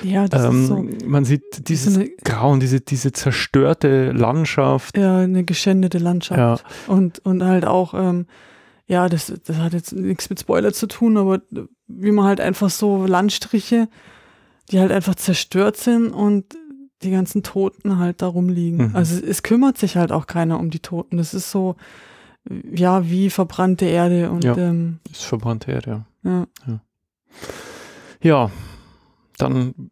A: Ja, das ähm, so man sieht dieses so Grauen, diese, diese zerstörte Landschaft. Ja, eine
B: geschändete Landschaft. Ja. Und, und halt auch, ähm, ja, das, das hat jetzt nichts mit Spoiler zu tun, aber wie man halt einfach so Landstriche, die halt einfach zerstört sind und die ganzen Toten halt darum liegen. Mhm. Also es kümmert sich halt auch keiner um die Toten. Das ist so, ja, wie verbrannte Erde und ja, ähm,
A: ist verbrannte Erde, ja. Ja, ja. dann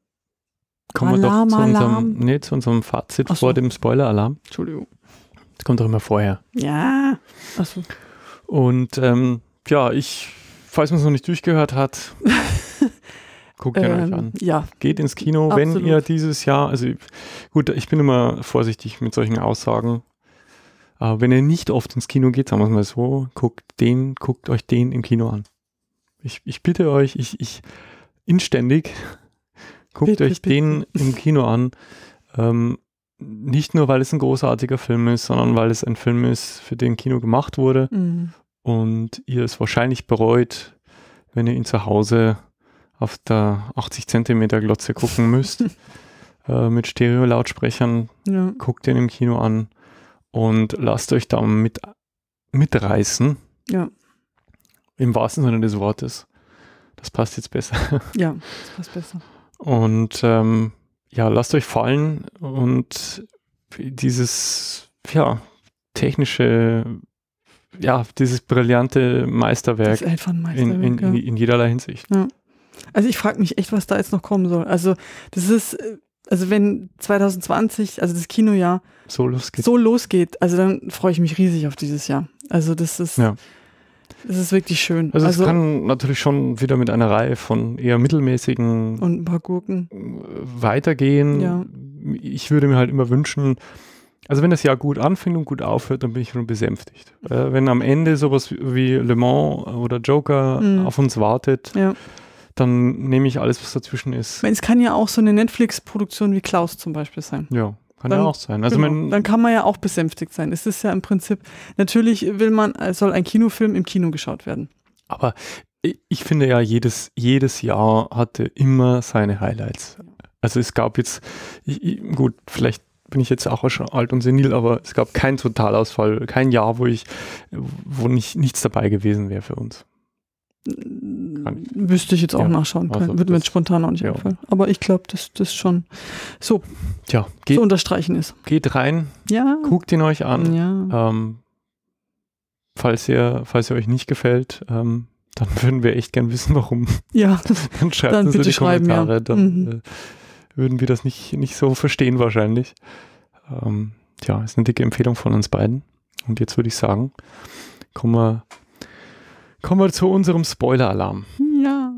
A: kommen Alarm, wir doch zu unserem, nee, zu unserem Fazit so. vor dem Spoiler-Alarm. Entschuldigung. Das kommt doch immer vorher.
B: Ja. Achso.
A: Und ähm, ja, ich falls man es noch nicht durchgehört hat, guckt ihr ähm, euch an. Ja. Geht ins Kino, Absolut. wenn ihr dieses Jahr, also gut, ich bin immer vorsichtig mit solchen Aussagen. Aber wenn ihr nicht oft ins Kino geht, sagen wir es mal so, guckt den, guckt euch den im Kino an. Ich, ich bitte euch, ich, ich inständig, guckt bitte, euch bitte. den im Kino an. Ähm, nicht nur, weil es ein großartiger Film ist, sondern weil es ein Film ist, für den Kino gemacht wurde mhm. und ihr es wahrscheinlich bereut, wenn ihr ihn zu Hause auf der 80 Zentimeter Glotze gucken müsst, äh, mit Stereo-Lautsprechern, ja. guckt ihn im Kino an und lasst euch da mit, mitreißen. Ja. Im wahrsten Sinne des Wortes. Das passt jetzt besser.
B: Ja, das passt besser.
A: Und ähm, ja, lasst euch fallen und dieses, ja, technische ja, dieses brillante Meisterwerk, das ist einfach ein Meisterwerk in, in, ja. in jederlei Hinsicht.
B: Ja. Also ich frage mich echt, was da jetzt noch kommen soll. Also das ist, äh, also wenn 2020, also das Kinojahr so losgeht, so losgeht also dann freue ich mich riesig auf dieses Jahr. Also das ist, ja. das ist wirklich schön. Also, also es
A: kann natürlich schon wieder mit einer Reihe von eher mittelmäßigen
B: und ein paar Gurken
A: äh, weitergehen. Ja. Ich würde mir halt immer wünschen, also wenn das Jahr gut anfängt und gut aufhört, dann bin ich schon besänftigt. Äh, wenn am Ende sowas wie Le Mans oder Joker mhm. auf uns wartet, ja. dann nehme ich alles, was dazwischen ist.
B: Es kann ja auch so eine Netflix-Produktion wie Klaus zum Beispiel sein. Ja. Kann dann, ja auch sein. Also genau, dann kann man ja auch besänftigt sein. Es ist ja im Prinzip, natürlich will man, äh, soll ein Kinofilm im Kino geschaut werden.
A: Aber ich finde ja, jedes, jedes Jahr hatte immer seine Highlights. Also es gab jetzt, gut, vielleicht bin ich jetzt auch schon alt und senil, aber es gab keinen Totalausfall, kein Jahr, wo ich, wo nicht, nichts dabei gewesen wäre für uns.
B: Wüsste ich jetzt auch ja. nachschauen können. Also Würde mir jetzt spontan auch nicht ja. einfallen. Aber ich glaube, dass das schon so Tja, geht, zu unterstreichen ist.
A: Geht rein,
B: ja. guckt ihn
A: euch an. Ja. Ähm, falls, ihr, falls ihr euch nicht gefällt, ähm, dann würden wir echt gern wissen, warum. Ja, dann schreibt dann uns bitte in die Kommentare. Dann, mhm. äh, würden wir das nicht, nicht so verstehen wahrscheinlich. Ähm, ja, ist eine dicke Empfehlung von uns beiden. Und jetzt würde ich sagen, kommen wir, kommen wir zu unserem Spoiler-Alarm.
B: Ja.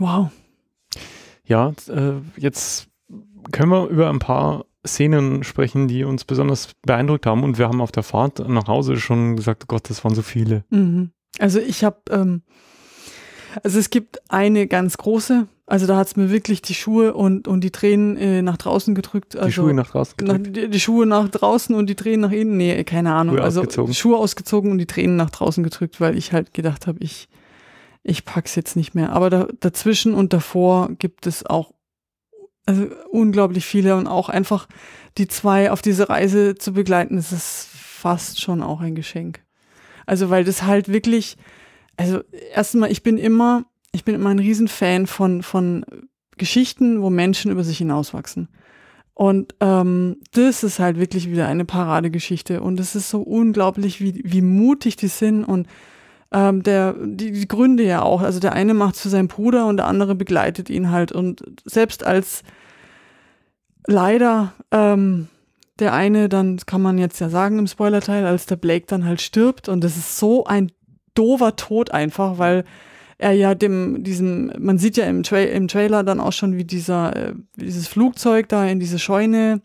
B: Wow.
A: Ja, äh, jetzt können wir über ein paar Szenen sprechen, die uns besonders beeindruckt haben. Und wir haben auf der Fahrt nach Hause schon gesagt, oh Gott, das waren so viele.
B: Mhm. Also ich habe, ähm, also es gibt eine ganz große, also da hat es mir wirklich die Schuhe und, und die Tränen äh, nach draußen gedrückt. Also die Schuhe nach draußen gedrückt? Nach, die, die, Schuhe nach draußen und die Tränen nach innen? Nee, keine Ahnung. Schuhe also ausgezogen. Schuhe ausgezogen und die Tränen nach draußen gedrückt, weil ich halt gedacht habe, ich, ich pack's jetzt nicht mehr. Aber da, dazwischen und davor gibt es auch also unglaublich viele und auch einfach die zwei auf diese Reise zu begleiten, das ist fast schon auch ein Geschenk. Also weil das halt wirklich, also erstmal, ich bin immer, ich bin immer ein Riesenfan von, von Geschichten, wo Menschen über sich hinauswachsen. Und ähm, das ist halt wirklich wieder eine Paradegeschichte. Und es ist so unglaublich, wie, wie mutig die sind und ähm, der, die, die Gründe ja auch. Also der eine macht es für seinen Bruder und der andere begleitet ihn halt. Und selbst als leider ähm, der eine dann, kann man jetzt ja sagen im Spoilerteil, als der Blake dann halt stirbt und das ist so ein dover Tod einfach, weil er ja dem, diesem, man sieht ja im, Tra im Trailer dann auch schon, wie dieser, äh, dieses Flugzeug da in diese Scheune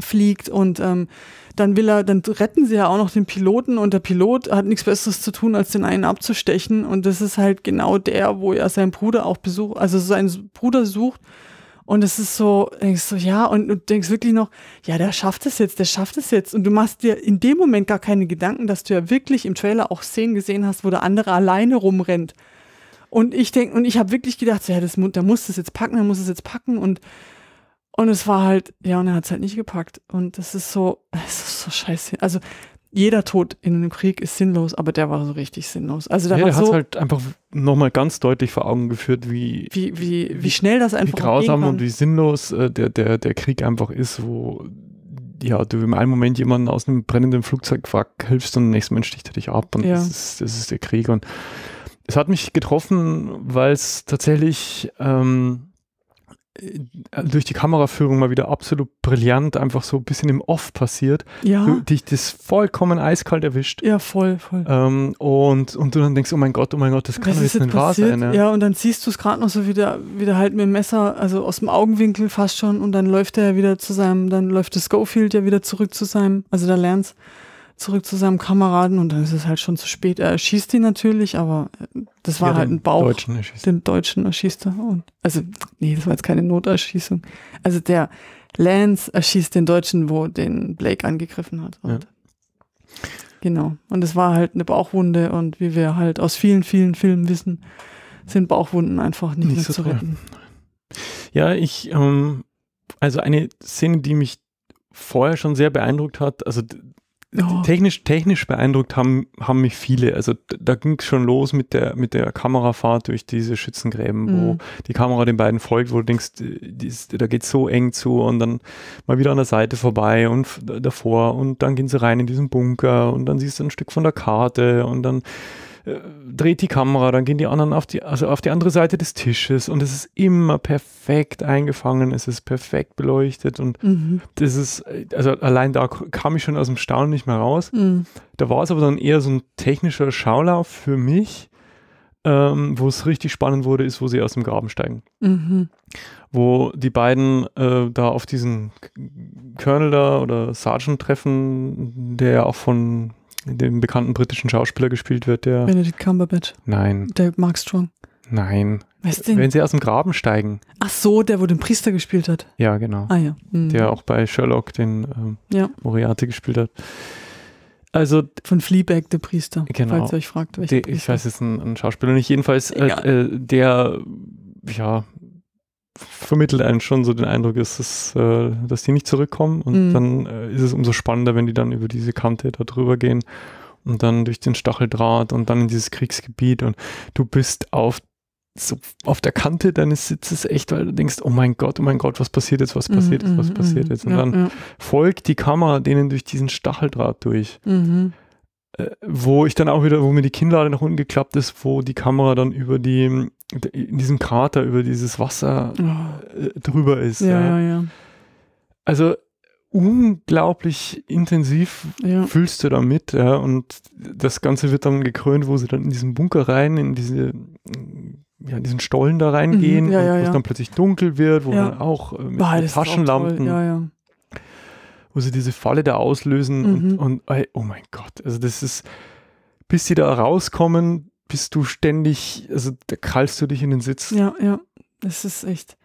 B: fliegt und ähm, dann will er, dann retten sie ja auch noch den Piloten und der Pilot hat nichts Besseres zu tun, als den einen abzustechen und das ist halt genau der, wo er seinen Bruder auch besucht, also seinen Bruder sucht und es ist so, denkst du, ja, und du denkst wirklich noch, ja, der schafft es jetzt, der schafft es jetzt. Und du machst dir in dem Moment gar keine Gedanken, dass du ja wirklich im Trailer auch Szenen gesehen hast, wo der andere alleine rumrennt. Und ich denke, und ich habe wirklich gedacht, so, ja, das, der muss das jetzt packen, der muss es jetzt packen. Und und es war halt, ja, und er hat es halt nicht gepackt. Und das ist so, es ist so scheiße. Also jeder Tod in einem Krieg ist sinnlos, aber der war so richtig sinnlos. Also da ja, war der so, halt einfach
A: nochmal ganz deutlich vor Augen geführt, wie, wie, wie, wie schnell das einfach Wie grausam und wie sinnlos äh, der, der, der Krieg einfach ist, wo ja, du im einen Moment jemanden aus einem brennenden Flugzeugwrack hilfst und im nächsten Moment sticht er dich ab und ja. das, ist, das ist der Krieg. Und es hat mich getroffen, weil es tatsächlich ähm, äh, durch die Kameraführung mal wieder absolut brillant, einfach so ein bisschen im Off passiert. Ja. Du, dich das vollkommen eiskalt erwischt. Ja, voll, voll. Ähm, und, und du dann denkst, oh mein Gott, oh mein Gott, das kann doch jetzt nicht wahr sein. Ja. und
B: dann siehst du es gerade noch so wieder, wieder halt mit dem Messer, also aus dem Augenwinkel fast schon, und dann läuft er ja wieder zu seinem, dann läuft das Schofield ja wieder zurück zu seinem, also da lernst du zurück zu seinem Kameraden und dann ist es halt schon zu spät. Er erschießt ihn natürlich, aber äh, das war ja, halt ein Bauch. Deutschen erschießt. Den Deutschen erschießt er. Und, also, nee, das war jetzt keine Noterschießung. Also der Lance erschießt den Deutschen, wo den Blake angegriffen hat. Und ja. Genau. Und es war halt eine Bauchwunde und wie wir halt aus vielen, vielen Filmen wissen, sind Bauchwunden einfach nicht, nicht mehr so zu retten.
A: Ja, ich, ähm, also eine Szene, die mich vorher schon sehr beeindruckt hat, also Oh. Technisch, technisch beeindruckt haben, haben mich viele. Also da ging es schon los mit der, mit der Kamerafahrt durch diese Schützengräben, mm. wo mhm. die Kamera den beiden folgt, wo du denkst, äh, dies, da geht so eng zu und dann mal wieder an der Seite vorbei und davor und dann gehen sie rein in diesen Bunker und dann siehst du ein Stück von der Karte und dann äh, dreht die Kamera, dann gehen die anderen auf die, also auf die andere Seite des Tisches und es ist immer perfekt eingefangen, es ist perfekt beleuchtet und mhm. das ist, also allein da kam ich schon aus dem Staunen nicht mehr raus. Mhm. Da war es aber dann eher so ein technischer Schaulauf für mich. Ähm, wo es richtig spannend wurde, ist, wo sie aus dem Graben steigen. Mhm. Wo die beiden äh, da auf diesen Colonel da oder Sergeant treffen, der ja auch von dem bekannten britischen Schauspieler gespielt wird, der. Benedict
B: Cumberbatch. Nein. Der Mark Strong.
A: Nein. Weißt du Wenn sie aus dem Graben steigen.
B: Ach so, der, wo den Priester gespielt hat. Ja, genau. Ah ja. Mhm. Der
A: auch bei Sherlock den ähm, ja. Moriarty gespielt hat.
B: Also von Fleabag, der Priester. Genau. Falls ihr euch fragt, welcher
A: Ich weiß jetzt einen, ein Schauspieler nicht. Jedenfalls, äh, äh, der, ja, vermittelt einen schon so den Eindruck, ist, dass, äh, dass die nicht zurückkommen. Und mhm. dann äh, ist es umso spannender, wenn die dann über diese Kante da drüber gehen und dann durch den Stacheldraht und dann in dieses Kriegsgebiet. Und du bist auf, so auf der Kante deines Sitzes echt, weil du denkst, oh mein Gott, oh mein Gott, was passiert jetzt, was mhm, mhm, passiert mhm, jetzt, was passiert jetzt. Und ja, dann ja. folgt die Kamera denen durch diesen Stacheldraht durch. Mhm. Äh, wo ich dann auch wieder, wo mir die Kinnlade nach unten geklappt ist, wo die Kamera dann über die in diesem Krater über dieses Wasser äh, drüber ist. Ja, ja. ja, Also unglaublich intensiv ja. fühlst du damit, ja, und das Ganze wird dann gekrönt, wo sie dann in diesen Bunker rein, in diese mm, ja, in diesen Stollen da mhm, reingehen, mhm, ja, wo es dann plötzlich dunkel wird, wo man auch äh, mit, Boah, mit Taschenlampen auch wo sie diese Falle da auslösen mhm. und, und, oh mein Gott, also das ist, bis sie da rauskommen, bist du ständig, also da krallst du dich in den Sitz.
B: Ja, ja, das ist echt.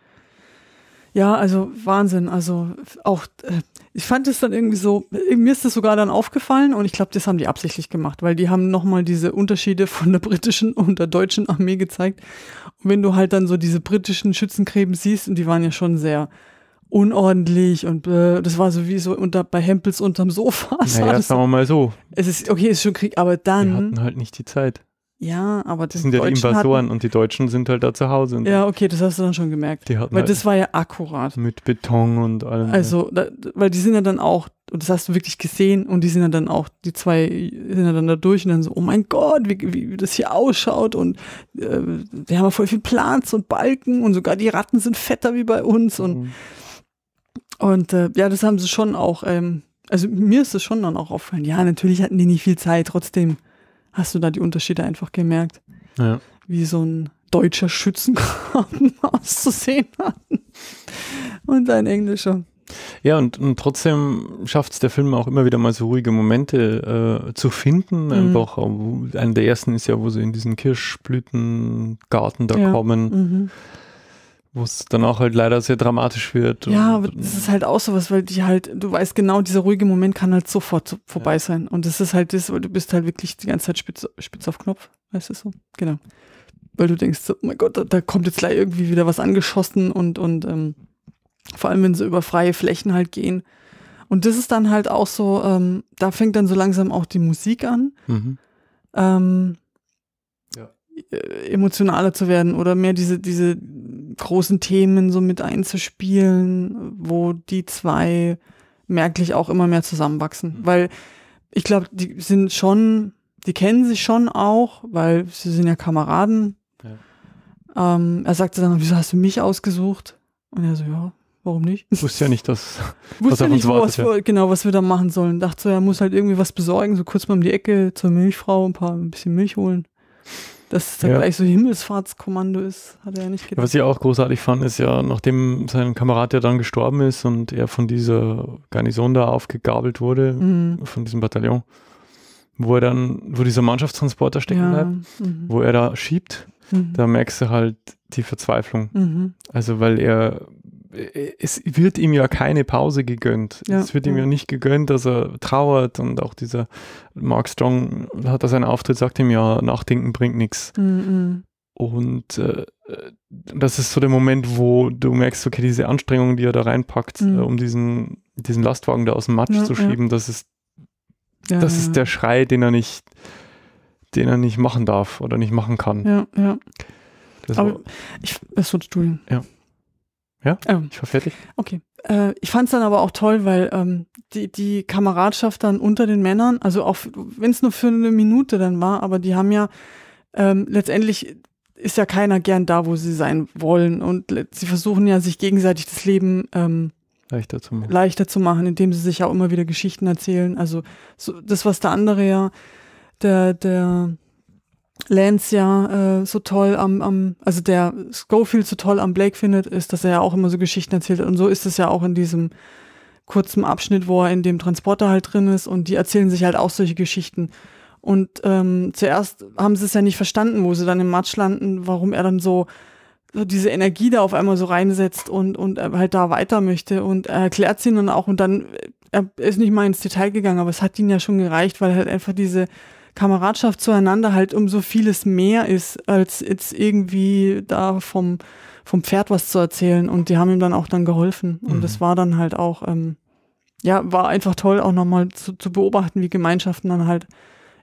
B: Ja, also Wahnsinn. Also auch, äh, ich fand es dann irgendwie so, äh, mir ist das sogar dann aufgefallen und ich glaube, das haben die absichtlich gemacht, weil die haben nochmal diese Unterschiede von der britischen und der deutschen Armee gezeigt. Und wenn du halt dann so diese britischen Schützengräben siehst, und die waren ja schon sehr unordentlich und äh, das war so wie so unter, bei Hempels unterm Sofa. Naja, sagen wir mal so. Es ist, okay, es ist schon Krieg, aber dann. Die hatten halt nicht die Zeit. Ja, aber das sind ja Deutschen die Invasoren
A: hatten, und die Deutschen sind halt da zu Hause. Ne?
B: ja, okay, das hast du dann schon gemerkt. weil halt das war ja akkurat.
A: Mit Beton und allem. Also,
B: da, weil die sind ja dann auch, und das hast du wirklich gesehen, und die sind ja dann auch, die zwei sind ja dann da durch und dann so, oh mein Gott, wie, wie, wie das hier ausschaut und äh, wir haben ja voll viel Platz und Balken und sogar die Ratten sind fetter wie bei uns und, mhm. und äh, ja, das haben sie schon auch, ähm, also mir ist das schon dann auch aufgefallen. Ja, natürlich hatten die nicht viel Zeit, trotzdem hast du da die Unterschiede einfach gemerkt. Ja. Wie so ein deutscher Schützengraben auszusehen hat. Und ein englischer.
A: Ja, und, und trotzdem schafft es der Film auch immer wieder mal so ruhige Momente äh, zu finden. Mhm. Einfach, einer der ersten ist ja, wo sie in diesen Kirschblütengarten da ja. kommen. Mhm wo es dann auch halt leider sehr dramatisch wird.
B: Ja, aber das ist halt auch sowas, weil die halt, du weißt genau, dieser ruhige Moment kann halt sofort vorbei ja. sein. Und das ist halt das, weil du bist halt wirklich die ganze Zeit spitz, spitz auf Knopf, weißt du so? Genau. Weil du denkst, oh mein Gott, da, da kommt jetzt gleich irgendwie wieder was angeschossen und, und ähm, vor allem, wenn sie über freie Flächen halt gehen. Und das ist dann halt auch so, ähm, da fängt dann so langsam auch die Musik an. Mhm. Ähm, äh, emotionaler zu werden oder mehr diese, diese großen Themen so mit einzuspielen, wo die zwei merklich auch immer mehr zusammenwachsen. Mhm. Weil ich glaube, die sind schon, die kennen sich schon auch, weil sie sind ja Kameraden. Ja. Ähm, er sagte dann, wieso hast du mich ausgesucht? Und er so, ja, warum nicht? Wusste ja nicht, dass, Wusste nicht, wartet, was, ja. Wir, genau, was wir da machen sollen. Dachte so, er muss halt irgendwie was besorgen, so kurz mal um die Ecke zur Milchfrau ein paar, ein bisschen Milch holen dass es da ja. gleich so Himmelsfahrtskommando ist, hat er ja nicht gedacht. Was ich
A: auch großartig fand, ist ja, nachdem sein Kamerad ja dann gestorben ist und er von dieser Garnison da aufgegabelt wurde, mhm. von diesem Bataillon, wo er dann, wo dieser Mannschaftstransporter stecken ja. bleibt, mhm. wo er da schiebt, mhm. da merkst du halt die Verzweiflung. Mhm. Also weil er es wird ihm ja keine Pause gegönnt. Ja. Es wird ihm ja nicht gegönnt, dass er trauert und auch dieser Mark Strong hat da seinen Auftritt, sagt ihm ja, nachdenken bringt nichts. Mm, mm. Und äh, äh, das ist so der Moment, wo du merkst, okay, diese Anstrengung, die er da reinpackt, mhm. äh, um diesen, diesen Lastwagen da aus dem Matsch ja, zu schieben, ja. das ist, das ist der Schrei, den er nicht, den er nicht machen darf oder nicht machen kann. Ja, ja. Das Aber war,
B: ich, es wird Studium. Ja. Ja, ähm, ich war fertig. Okay. Äh, ich fand es dann aber auch toll, weil ähm, die, die Kameradschaft dann unter den Männern, also auch wenn es nur für eine Minute dann war, aber die haben ja ähm, letztendlich ist ja keiner gern da, wo sie sein wollen. Und sie versuchen ja, sich gegenseitig das Leben ähm, leichter, zu machen. leichter zu machen, indem sie sich auch immer wieder Geschichten erzählen. Also so, das, was der andere ja, der, der Lance ja äh, so toll am, am, also der Schofield so toll am Blake findet, ist, dass er ja auch immer so Geschichten erzählt. Und so ist es ja auch in diesem kurzen Abschnitt, wo er in dem Transporter halt drin ist und die erzählen sich halt auch solche Geschichten. Und ähm, zuerst haben sie es ja nicht verstanden, wo sie dann im Matsch landen, warum er dann so, so diese Energie da auf einmal so reinsetzt und, und halt da weiter möchte. Und er erklärt sie dann auch und dann, er ist nicht mal ins Detail gegangen, aber es hat ihnen ja schon gereicht, weil halt einfach diese Kameradschaft zueinander halt um so vieles mehr ist, als jetzt irgendwie da vom, vom Pferd was zu erzählen. Und die haben ihm dann auch dann geholfen. Und mhm. das war dann halt auch, ähm, ja, war einfach toll, auch nochmal zu, zu beobachten, wie Gemeinschaften dann halt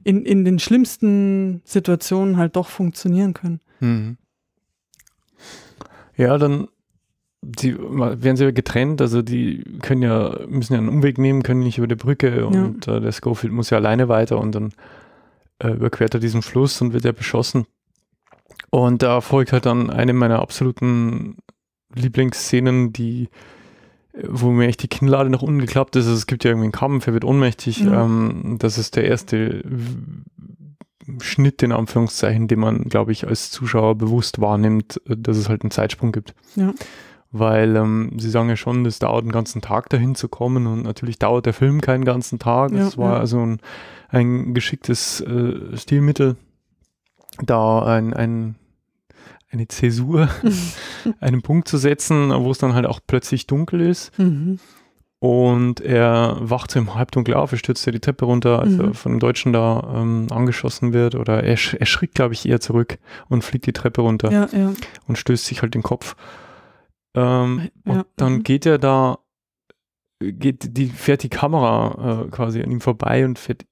B: in, in den schlimmsten Situationen halt doch funktionieren können.
A: Mhm. Ja, dann die, werden sie ja getrennt, also die können ja, müssen ja einen Umweg nehmen, können nicht über die Brücke und ja. äh, der Schofield muss ja alleine weiter und dann äh, überquert er diesen Fluss und wird er beschossen. Und da folgt halt dann eine meiner absoluten Lieblingsszenen, die wo mir echt die Kinnlade nach unten geklappt ist. Also es gibt ja irgendwie einen Kampf, er wird ohnmächtig. Mhm. Ähm, das ist der erste Schnitt, in Anführungszeichen, den man, glaube ich, als Zuschauer bewusst wahrnimmt, äh, dass es halt einen Zeitsprung gibt. Ja. Weil ähm, sie sagen ja schon, das dauert einen ganzen Tag dahin zu kommen und natürlich dauert der Film keinen ganzen Tag. Es war ja. also ein ein geschicktes äh, Stilmittel, da ein, ein, eine Zäsur, einen Punkt zu setzen, wo es dann halt auch plötzlich dunkel ist. Mhm. Und er wacht im Halbdunkel auf, er stürzt ja die Treppe runter, als mhm. er von dem Deutschen da ähm, angeschossen wird. Oder er, sch er schrickt, glaube ich, eher zurück und fliegt die Treppe runter ja, ja. und stößt sich halt den Kopf. Ähm, äh, ja. Und dann mhm. geht er da, geht die, fährt die Kamera äh, quasi an ihm vorbei und fährt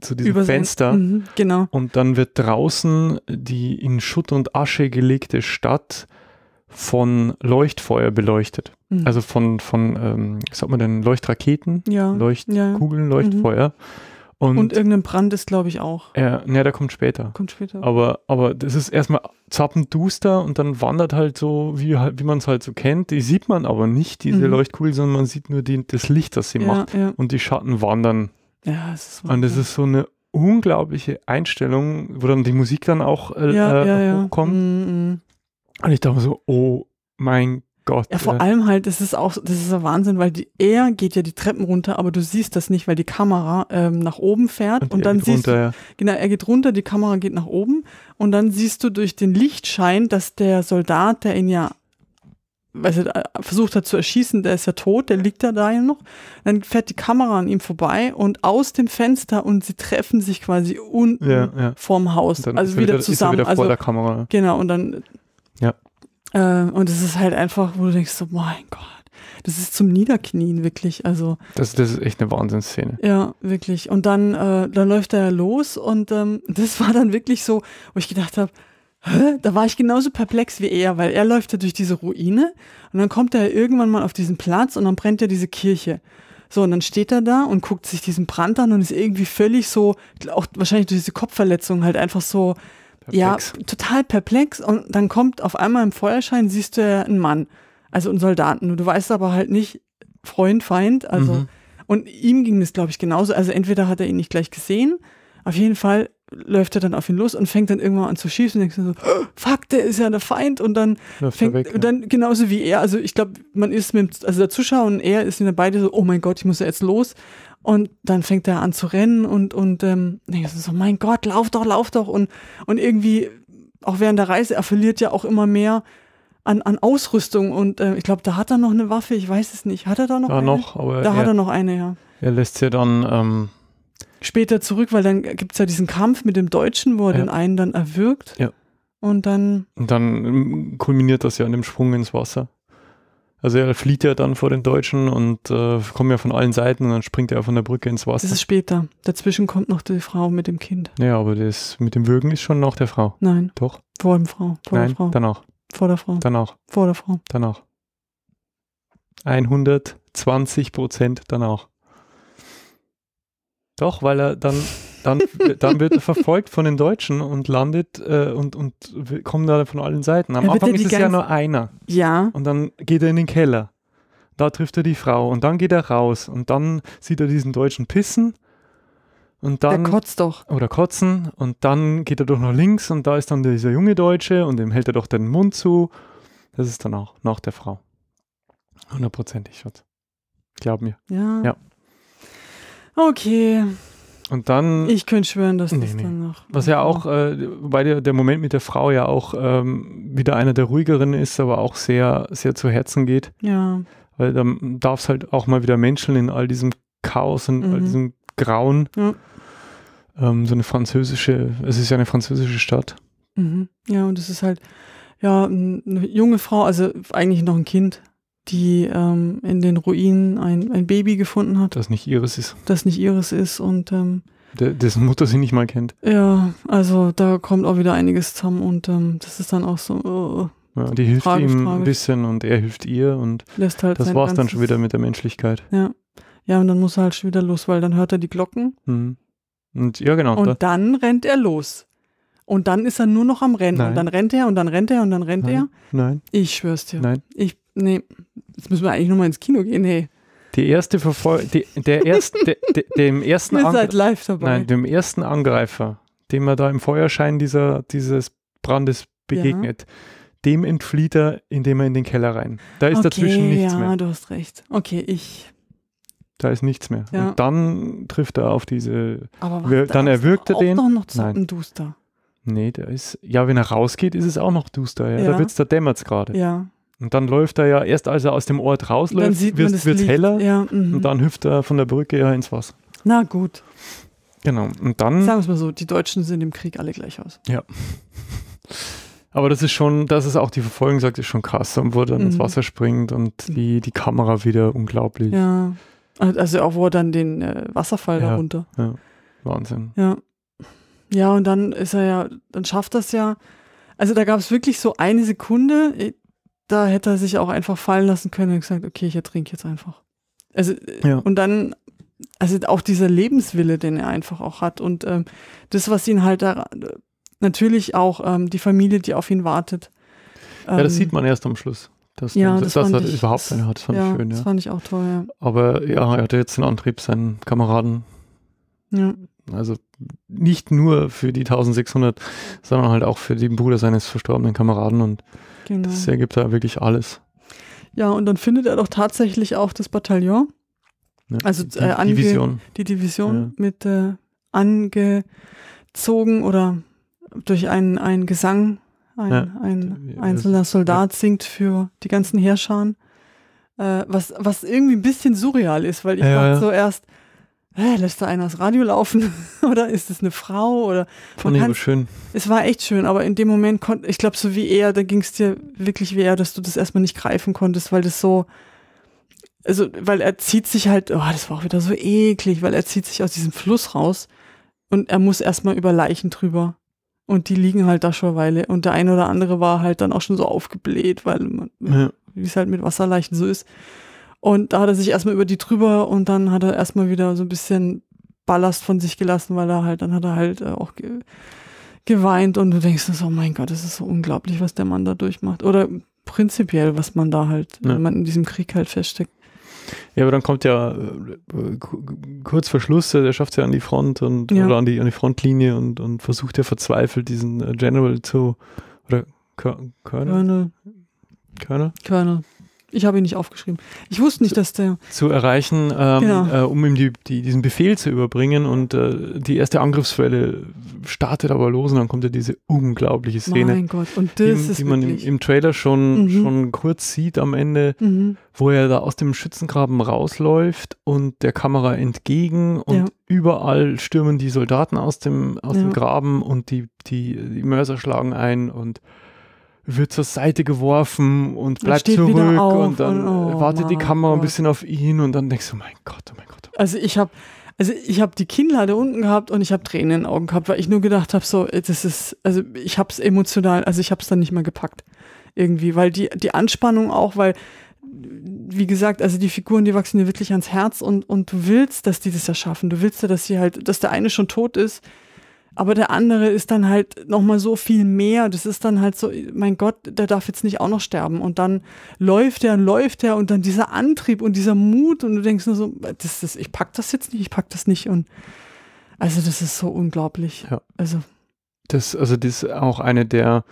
A: zu diesem Übersehen. Fenster. Mhm, genau. Und dann wird draußen die in Schutt und Asche gelegte Stadt von Leuchtfeuer beleuchtet. Mhm. Also von, von ähm, wie sagt man denn, Leuchtraketen, ja. Leuchtkugeln, ja. Mhm. Leuchtfeuer. Mhm. Und, und,
B: irgendein Brand ist, glaube ich, auch. Ja, äh, ne, der kommt später. Kommt später.
A: Aber, aber das ist erstmal zappenduster und dann wandert halt so, wie, wie man es halt so kennt. Die sieht man aber nicht, diese mhm. Leuchtkugel, sondern man sieht nur die, das Licht, das sie ja, macht. Und die Schatten wandern
B: ja, es ist Und es
A: ist so eine unglaubliche Einstellung, wo dann die Musik dann auch äh, ja, äh, ja, ja. hochkommt. Mm -mm. Und ich dachte so, oh mein Gott. Ja, vor äh.
B: allem halt, das ist auch, das ist ein Wahnsinn, weil die, er geht ja die Treppen runter, aber du siehst das nicht, weil die Kamera ähm, nach oben fährt und, und dann siehst runter, du, ja. genau, er geht runter, die Kamera geht nach oben und dann siehst du durch den Lichtschein, dass der Soldat, der ihn ja also versucht hat zu erschießen, der ist ja tot, der liegt ja da ja noch. Dann fährt die Kamera an ihm vorbei und aus dem Fenster und sie treffen sich quasi unten ja, ja. vorm Haus. Dann also wieder, wieder, zusammen. Wieder vor also, der Kamera. Genau, und dann. Ja. Äh, und es ist halt einfach, wo du denkst, so, mein Gott. Das ist zum Niederknien, wirklich. Also,
A: das, das ist echt eine Wahnsinnsszene.
B: Ja, wirklich. Und dann, äh, dann läuft er ja los und ähm, das war dann wirklich so, wo ich gedacht habe, da war ich genauso perplex wie er, weil er läuft ja durch diese Ruine und dann kommt er irgendwann mal auf diesen Platz und dann brennt ja diese Kirche. So, und dann steht er da und guckt sich diesen Brand an und ist irgendwie völlig so, auch wahrscheinlich durch diese Kopfverletzung halt einfach so, perplex. ja, total perplex. Und dann kommt auf einmal im Feuerschein, siehst du ja einen Mann, also einen Soldaten. Und du weißt aber halt nicht, Freund, Feind, also. Mhm. Und ihm ging das, glaube ich, genauso. Also entweder hat er ihn nicht gleich gesehen, auf jeden Fall läuft er dann auf ihn los und fängt dann irgendwann an zu schießen. Und denkst du so, fuck, der ist ja der Feind. Und dann läuft fängt, weg, ja. und dann genauso wie er. Also ich glaube, man ist mit, also der Zuschauer und er ist dann beide so, oh mein Gott, ich muss ja jetzt los. Und dann fängt er an zu rennen und, und ähm, denkst du so, mein Gott, lauf doch, lauf doch. Und, und irgendwie, auch während der Reise, er verliert ja auch immer mehr an, an Ausrüstung. Und äh, ich glaube, da hat er noch eine Waffe, ich weiß es nicht. Hat er da noch da eine? Noch, aber da er, hat er noch eine, ja.
A: Er lässt ja dann, ähm
B: später zurück, weil dann gibt es ja diesen Kampf mit dem Deutschen, wo er ja. den einen dann erwürgt. Ja. Und dann.
A: Und dann ähm, kulminiert das ja in dem Sprung ins Wasser. Also er flieht ja dann vor den Deutschen und äh, kommen ja von allen Seiten und dann springt er von der Brücke ins Wasser. Das ist
B: später. Dazwischen kommt noch die Frau mit dem Kind.
A: Ja, aber das mit dem Würgen ist schon noch der Frau. Nein. Doch? Vor dem Frau. Vor Nein, der Frau. Danach. Vor der Frau. Danach. Vor der Frau. Danach. 120 Prozent danach. Doch, weil er dann, dann, dann wird er verfolgt von den Deutschen und landet äh, und, und kommt da von allen Seiten. Am Anfang ist es ja nur einer. Ja. Und dann geht er in den Keller. Da trifft er die Frau und dann geht er raus und dann sieht er diesen Deutschen pissen. Und dann, Der kotzt doch. Oder kotzen. Und dann geht er doch nach links und da ist dann dieser junge Deutsche und dem hält er doch den Mund zu. Das ist dann auch nach der Frau. Hundertprozentig, Schatz. Glaub mir. Ja. ja.
B: Okay.
A: Und dann. Ich könnte schwören, dass nee, das nee. dann noch. Was ja auch, äh, wobei der, der Moment mit der Frau ja auch ähm, wieder einer der ruhigeren ist, aber auch sehr, sehr zu Herzen geht. Ja. Weil dann darf es halt auch mal wieder menscheln in all diesem Chaos und mhm. all diesem Grauen. Ja. Ähm, so eine französische, es ist ja eine französische Stadt.
B: Mhm. Ja, und es ist halt, ja, eine junge Frau, also eigentlich noch ein Kind die ähm, in den Ruinen ein, ein Baby gefunden hat. Das nicht ihres ist. Das nicht ihres ist und ähm,
A: dessen Mutter sie nicht mal kennt.
B: Ja, also da kommt auch wieder einiges zusammen und ähm, das ist dann auch so. Äh, ja, die hilft tragisch, ihm tragisch. ein
A: bisschen und er hilft ihr und Lässt halt das war es dann schon wieder mit der Menschlichkeit.
B: Ja. Ja, und dann muss er halt schon wieder los, weil dann hört er die Glocken. Mhm.
A: Und ja, genau. Und da.
B: dann rennt er los. Und dann ist er nur noch am Rennen. Nein. Und dann rennt er und dann rennt er und dann rennt Nein. er. Nein. Ich schwör's dir. Nein. Ich Nee, jetzt müssen wir eigentlich nochmal ins Kino gehen, hey.
A: Die erste Verfolgung, der erste, de, de, dem ersten Ihr seid live dabei. Nein, dem ersten Angreifer, dem er da im Feuerschein dieser, dieses Brandes begegnet, ja. dem entflieht er, indem er in den Keller rein. Da ist okay, dazwischen nichts ja, mehr. Ja, du
B: hast recht. Okay, ich.
A: Da ist nichts mehr. Ja. Und dann trifft er auf diese.
B: Aber wir, dann erwürgt er den. Doch noch Nein. Duster.
A: Nee, der ist. Ja, wenn er rausgeht, ist es auch noch duster. Ja. Da wird's, da dämmert's gerade. Ja. Und dann läuft er ja erst, als er aus dem Ort rausläuft, wird es heller ja, mhm. und dann hüpft er von der Brücke ja ins Wasser. Na gut. Genau. Und dann. Sagen wir es mal so, die Deutschen sehen im Krieg alle gleich aus. Ja. Aber das ist schon, das ist auch die Verfolgung, sagt, ist schon krass, und wo er dann mhm. ins Wasser springt und mhm. die, die Kamera wieder unglaublich.
B: Ja. Also auch wo er dann den äh, Wasserfall ja, darunter.
A: Ja. Wahnsinn.
B: Ja. Ja, und dann ist er ja, dann schafft das ja. Also da gab es wirklich so eine Sekunde, da hätte er sich auch einfach fallen lassen können und gesagt, okay, ich ertrinke jetzt einfach. Also, äh, ja. und dann, also auch dieser Lebenswille, den er einfach auch hat und ähm, das, was ihn halt da, natürlich auch ähm, die Familie, die auf ihn wartet. Ja, das ähm, sieht man erst am Schluss. Dass, ja, das, dass er ich, überhaupt eine hat, das fand ja, ich schön. Ja. Das fand ich auch toll, ja. Aber ja, er
A: hatte jetzt den Antrieb, seinen Kameraden ja. Also nicht nur für die 1600, sondern halt auch für den Bruder seines verstorbenen Kameraden und genau. das ergibt da wirklich alles.
B: Ja, und dann findet er doch tatsächlich auch das Bataillon. Ja, also die, äh, Division. Die Division ja. mit äh, angezogen oder durch einen, einen Gesang. Ein, ja. ein äh, einzelner Soldat singt für die ganzen Heerscharen. Äh, was, was irgendwie ein bisschen surreal ist, weil ich ja, dachte so erst, äh, lässt da einer das Radio laufen oder ist es eine Frau oder Fand ich schön. Es war echt schön, aber in dem Moment konnte ich glaube so wie er, da ging es dir wirklich wie er, dass du das erstmal nicht greifen konntest, weil das so also weil er zieht sich halt, oh, das war auch wieder so eklig, weil er zieht sich aus diesem Fluss raus und er muss erstmal über Leichen drüber. Und die liegen halt da schon eine Weile. Und der eine oder andere war halt dann auch schon so aufgebläht, weil man, ja. wie es halt mit Wasserleichen so ist. Und da hat er sich erstmal über die drüber und dann hat er erstmal wieder so ein bisschen Ballast von sich gelassen, weil er halt, dann hat er halt äh, auch ge geweint und du denkst, so, oh mein Gott, das ist so unglaublich, was der Mann da durchmacht. Oder prinzipiell, was man da halt, ja. wenn man in diesem Krieg halt feststeckt.
A: Ja, aber dann kommt ja äh, kurz vor Schluss, äh, der schafft es ja an die Front und ja. oder an die, an die Frontlinie und, und versucht ja verzweifelt, diesen General zu oder Colonel? Colonel?
B: Colonel? Colonel. Ich habe ihn nicht aufgeschrieben. Ich wusste nicht, dass der.
A: Zu erreichen, ähm, genau. äh, um ihm die, die, diesen Befehl zu überbringen. Und äh, die erste Angriffswelle startet aber los und dann kommt ja diese unglaubliche Szene. Mein Gott,
B: und das die, ist. Die man im,
A: im, Trailer schon, mhm. schon kurz sieht am Ende, mhm. wo er da aus dem Schützengraben rausläuft und der Kamera entgegen und ja. überall stürmen die Soldaten aus dem, aus ja. dem Graben und die, die, die Mörser schlagen ein und wird zur Seite geworfen und bleibt und zurück und dann und, oh, wartet Mann, die Kamera Gott. ein bisschen auf ihn und dann denkst du, mein Gott,
B: oh mein Gott. Oh. Also ich habe also ich habe die Kinnlade unten gehabt und ich habe Tränen in den Augen gehabt, weil ich nur gedacht habe, so, äh, das ist, also ich habe es emotional, also ich habe es dann nicht mehr gepackt irgendwie, weil die, die Anspannung auch, weil, wie gesagt, also die Figuren, die wachsen dir wirklich ans Herz und, und du willst, dass die das erschaffen, Du willst ja, dass sie halt, dass der eine schon tot ist aber der andere ist dann halt nochmal so viel mehr. Das ist dann halt so, mein Gott, der darf jetzt nicht auch noch sterben. Und dann läuft er und läuft er und dann dieser Antrieb und dieser Mut und du denkst nur so, das, das, ich pack das jetzt nicht, ich pack das nicht. Und also das ist so unglaublich. Ja. Also.
A: Das, also das ist auch eine der,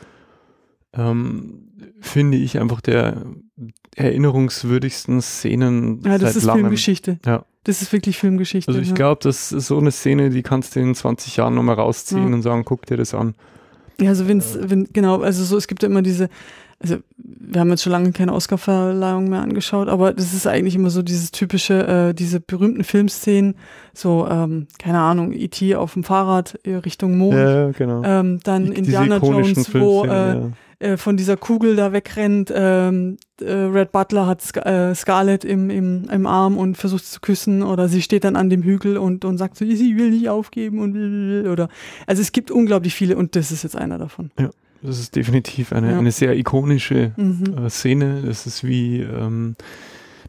A: ähm, finde ich einfach der erinnerungswürdigsten Szenen. Ja, das ist langem. Filmgeschichte. Ja.
B: Das ist wirklich Filmgeschichte. Also ich
A: glaube, das ist so eine Szene, die kannst du in 20 Jahren nochmal rausziehen ja. und sagen, guck dir das an.
B: Ja, also wenn's, wenn, genau, also so, es gibt ja immer diese, also wir haben jetzt schon lange keine Oscarverleihung mehr angeschaut, aber das ist eigentlich immer so dieses typische, äh, diese berühmten Filmszenen, so, ähm, keine Ahnung, E.T. auf dem Fahrrad äh, Richtung Mond. Ja, genau. Ähm, dann die, Indiana Jones, wo äh, ja. Äh, von dieser Kugel da wegrennt. Ähm, äh, Red Butler hat Sc äh, Scarlett im, im, im Arm und versucht zu küssen oder sie steht dann an dem Hügel und, und sagt so, sie will nicht aufgeben und oder. Also es gibt unglaublich viele und das ist jetzt einer davon.
A: Ja, das ist definitiv eine, ja. eine sehr ikonische mhm. Äh, Szene. Das ist wie, ähm,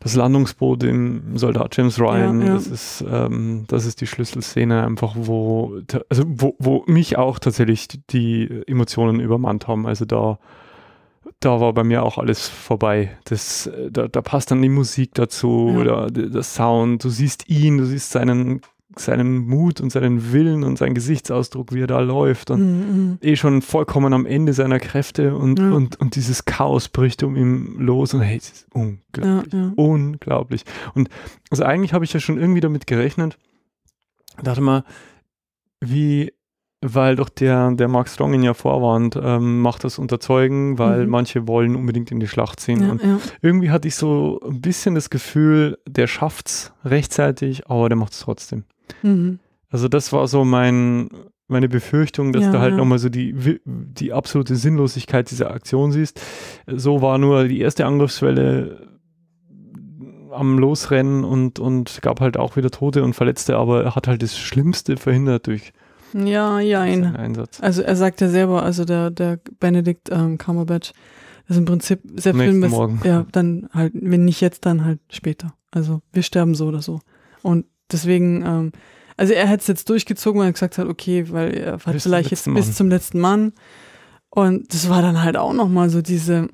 A: das Landungsboot im Soldat James Ryan, ja, ja. das ist, ähm, das ist die Schlüsselszene einfach, wo, also wo, wo mich auch tatsächlich die Emotionen übermannt haben. Also da, da war bei mir auch alles vorbei. Das, äh, da, da passt dann die Musik dazu ja. oder der, der Sound. Du siehst ihn, du siehst seinen seinen Mut und seinen Willen und seinen Gesichtsausdruck, wie er da läuft und mhm, mhm. eh schon vollkommen am Ende seiner Kräfte und, ja. und, und dieses Chaos bricht um ihn los und hey, es ist unglaublich, ja, ja. unglaublich. Und also eigentlich habe ich ja schon irgendwie damit gerechnet, dachte mal, wie weil doch der, der Mark Strong ihn ja vorwarnt, ähm, macht das unterzeugen, weil mhm. manche wollen unbedingt in die Schlacht ziehen. Ja, und ja. irgendwie hatte ich so ein bisschen das Gefühl, der schafft es rechtzeitig, aber der macht es trotzdem. Mhm. Also das war so mein, meine Befürchtung, dass ja, du halt ja. nochmal so die, die absolute Sinnlosigkeit dieser Aktion siehst. So war nur die erste Angriffswelle am Losrennen und, und gab halt auch wieder Tote und Verletzte, aber er hat halt das Schlimmste verhindert durch
B: ja, ja. Einsatz. Also er sagt ja selber, also der, der Benedikt ähm, Cumberbatch, ist im Prinzip sehr Nächsten Film, Morgen. ja, dann halt, wenn nicht jetzt, dann halt später. Also wir sterben so oder so. Und deswegen, ähm, also er hat es jetzt durchgezogen, weil er gesagt hat, okay, weil er hat bis vielleicht jetzt Mann. bis zum letzten Mann. Und das war dann halt auch nochmal so diese,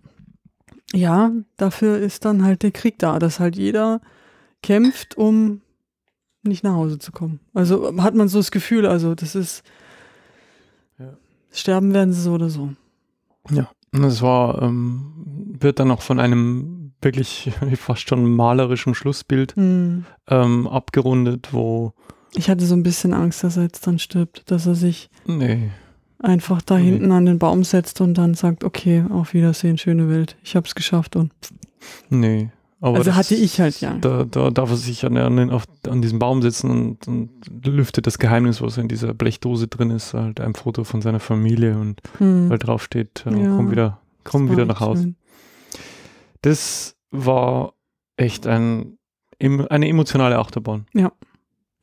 B: ja, dafür ist dann halt der Krieg da, dass halt jeder kämpft, um nicht nach Hause zu kommen. Also hat man so das Gefühl, also das ist. Ja. Sterben werden sie so oder so. Ja,
A: das war, ähm, wird dann auch von einem wirklich fast schon malerischen Schlussbild mhm. ähm, abgerundet, wo.
B: Ich hatte so ein bisschen Angst, dass er jetzt dann stirbt, dass er sich nee. einfach da nee. hinten an den Baum setzt und dann sagt, okay, auf Wiedersehen, schöne Welt, ich hab's geschafft und.
A: Nee, aber also das, hatte ich halt, ja. Da, da darf er sich an, an, an diesem Baum sitzen und, und, lüftet das Geheimnis, was in dieser Blechdose drin ist, halt ein Foto von seiner Familie und hm. weil drauf äh, ja, komm wieder, komm wieder nach Hause. Schön. Das war echt ein, eine emotionale Achterbahn.
B: Ja.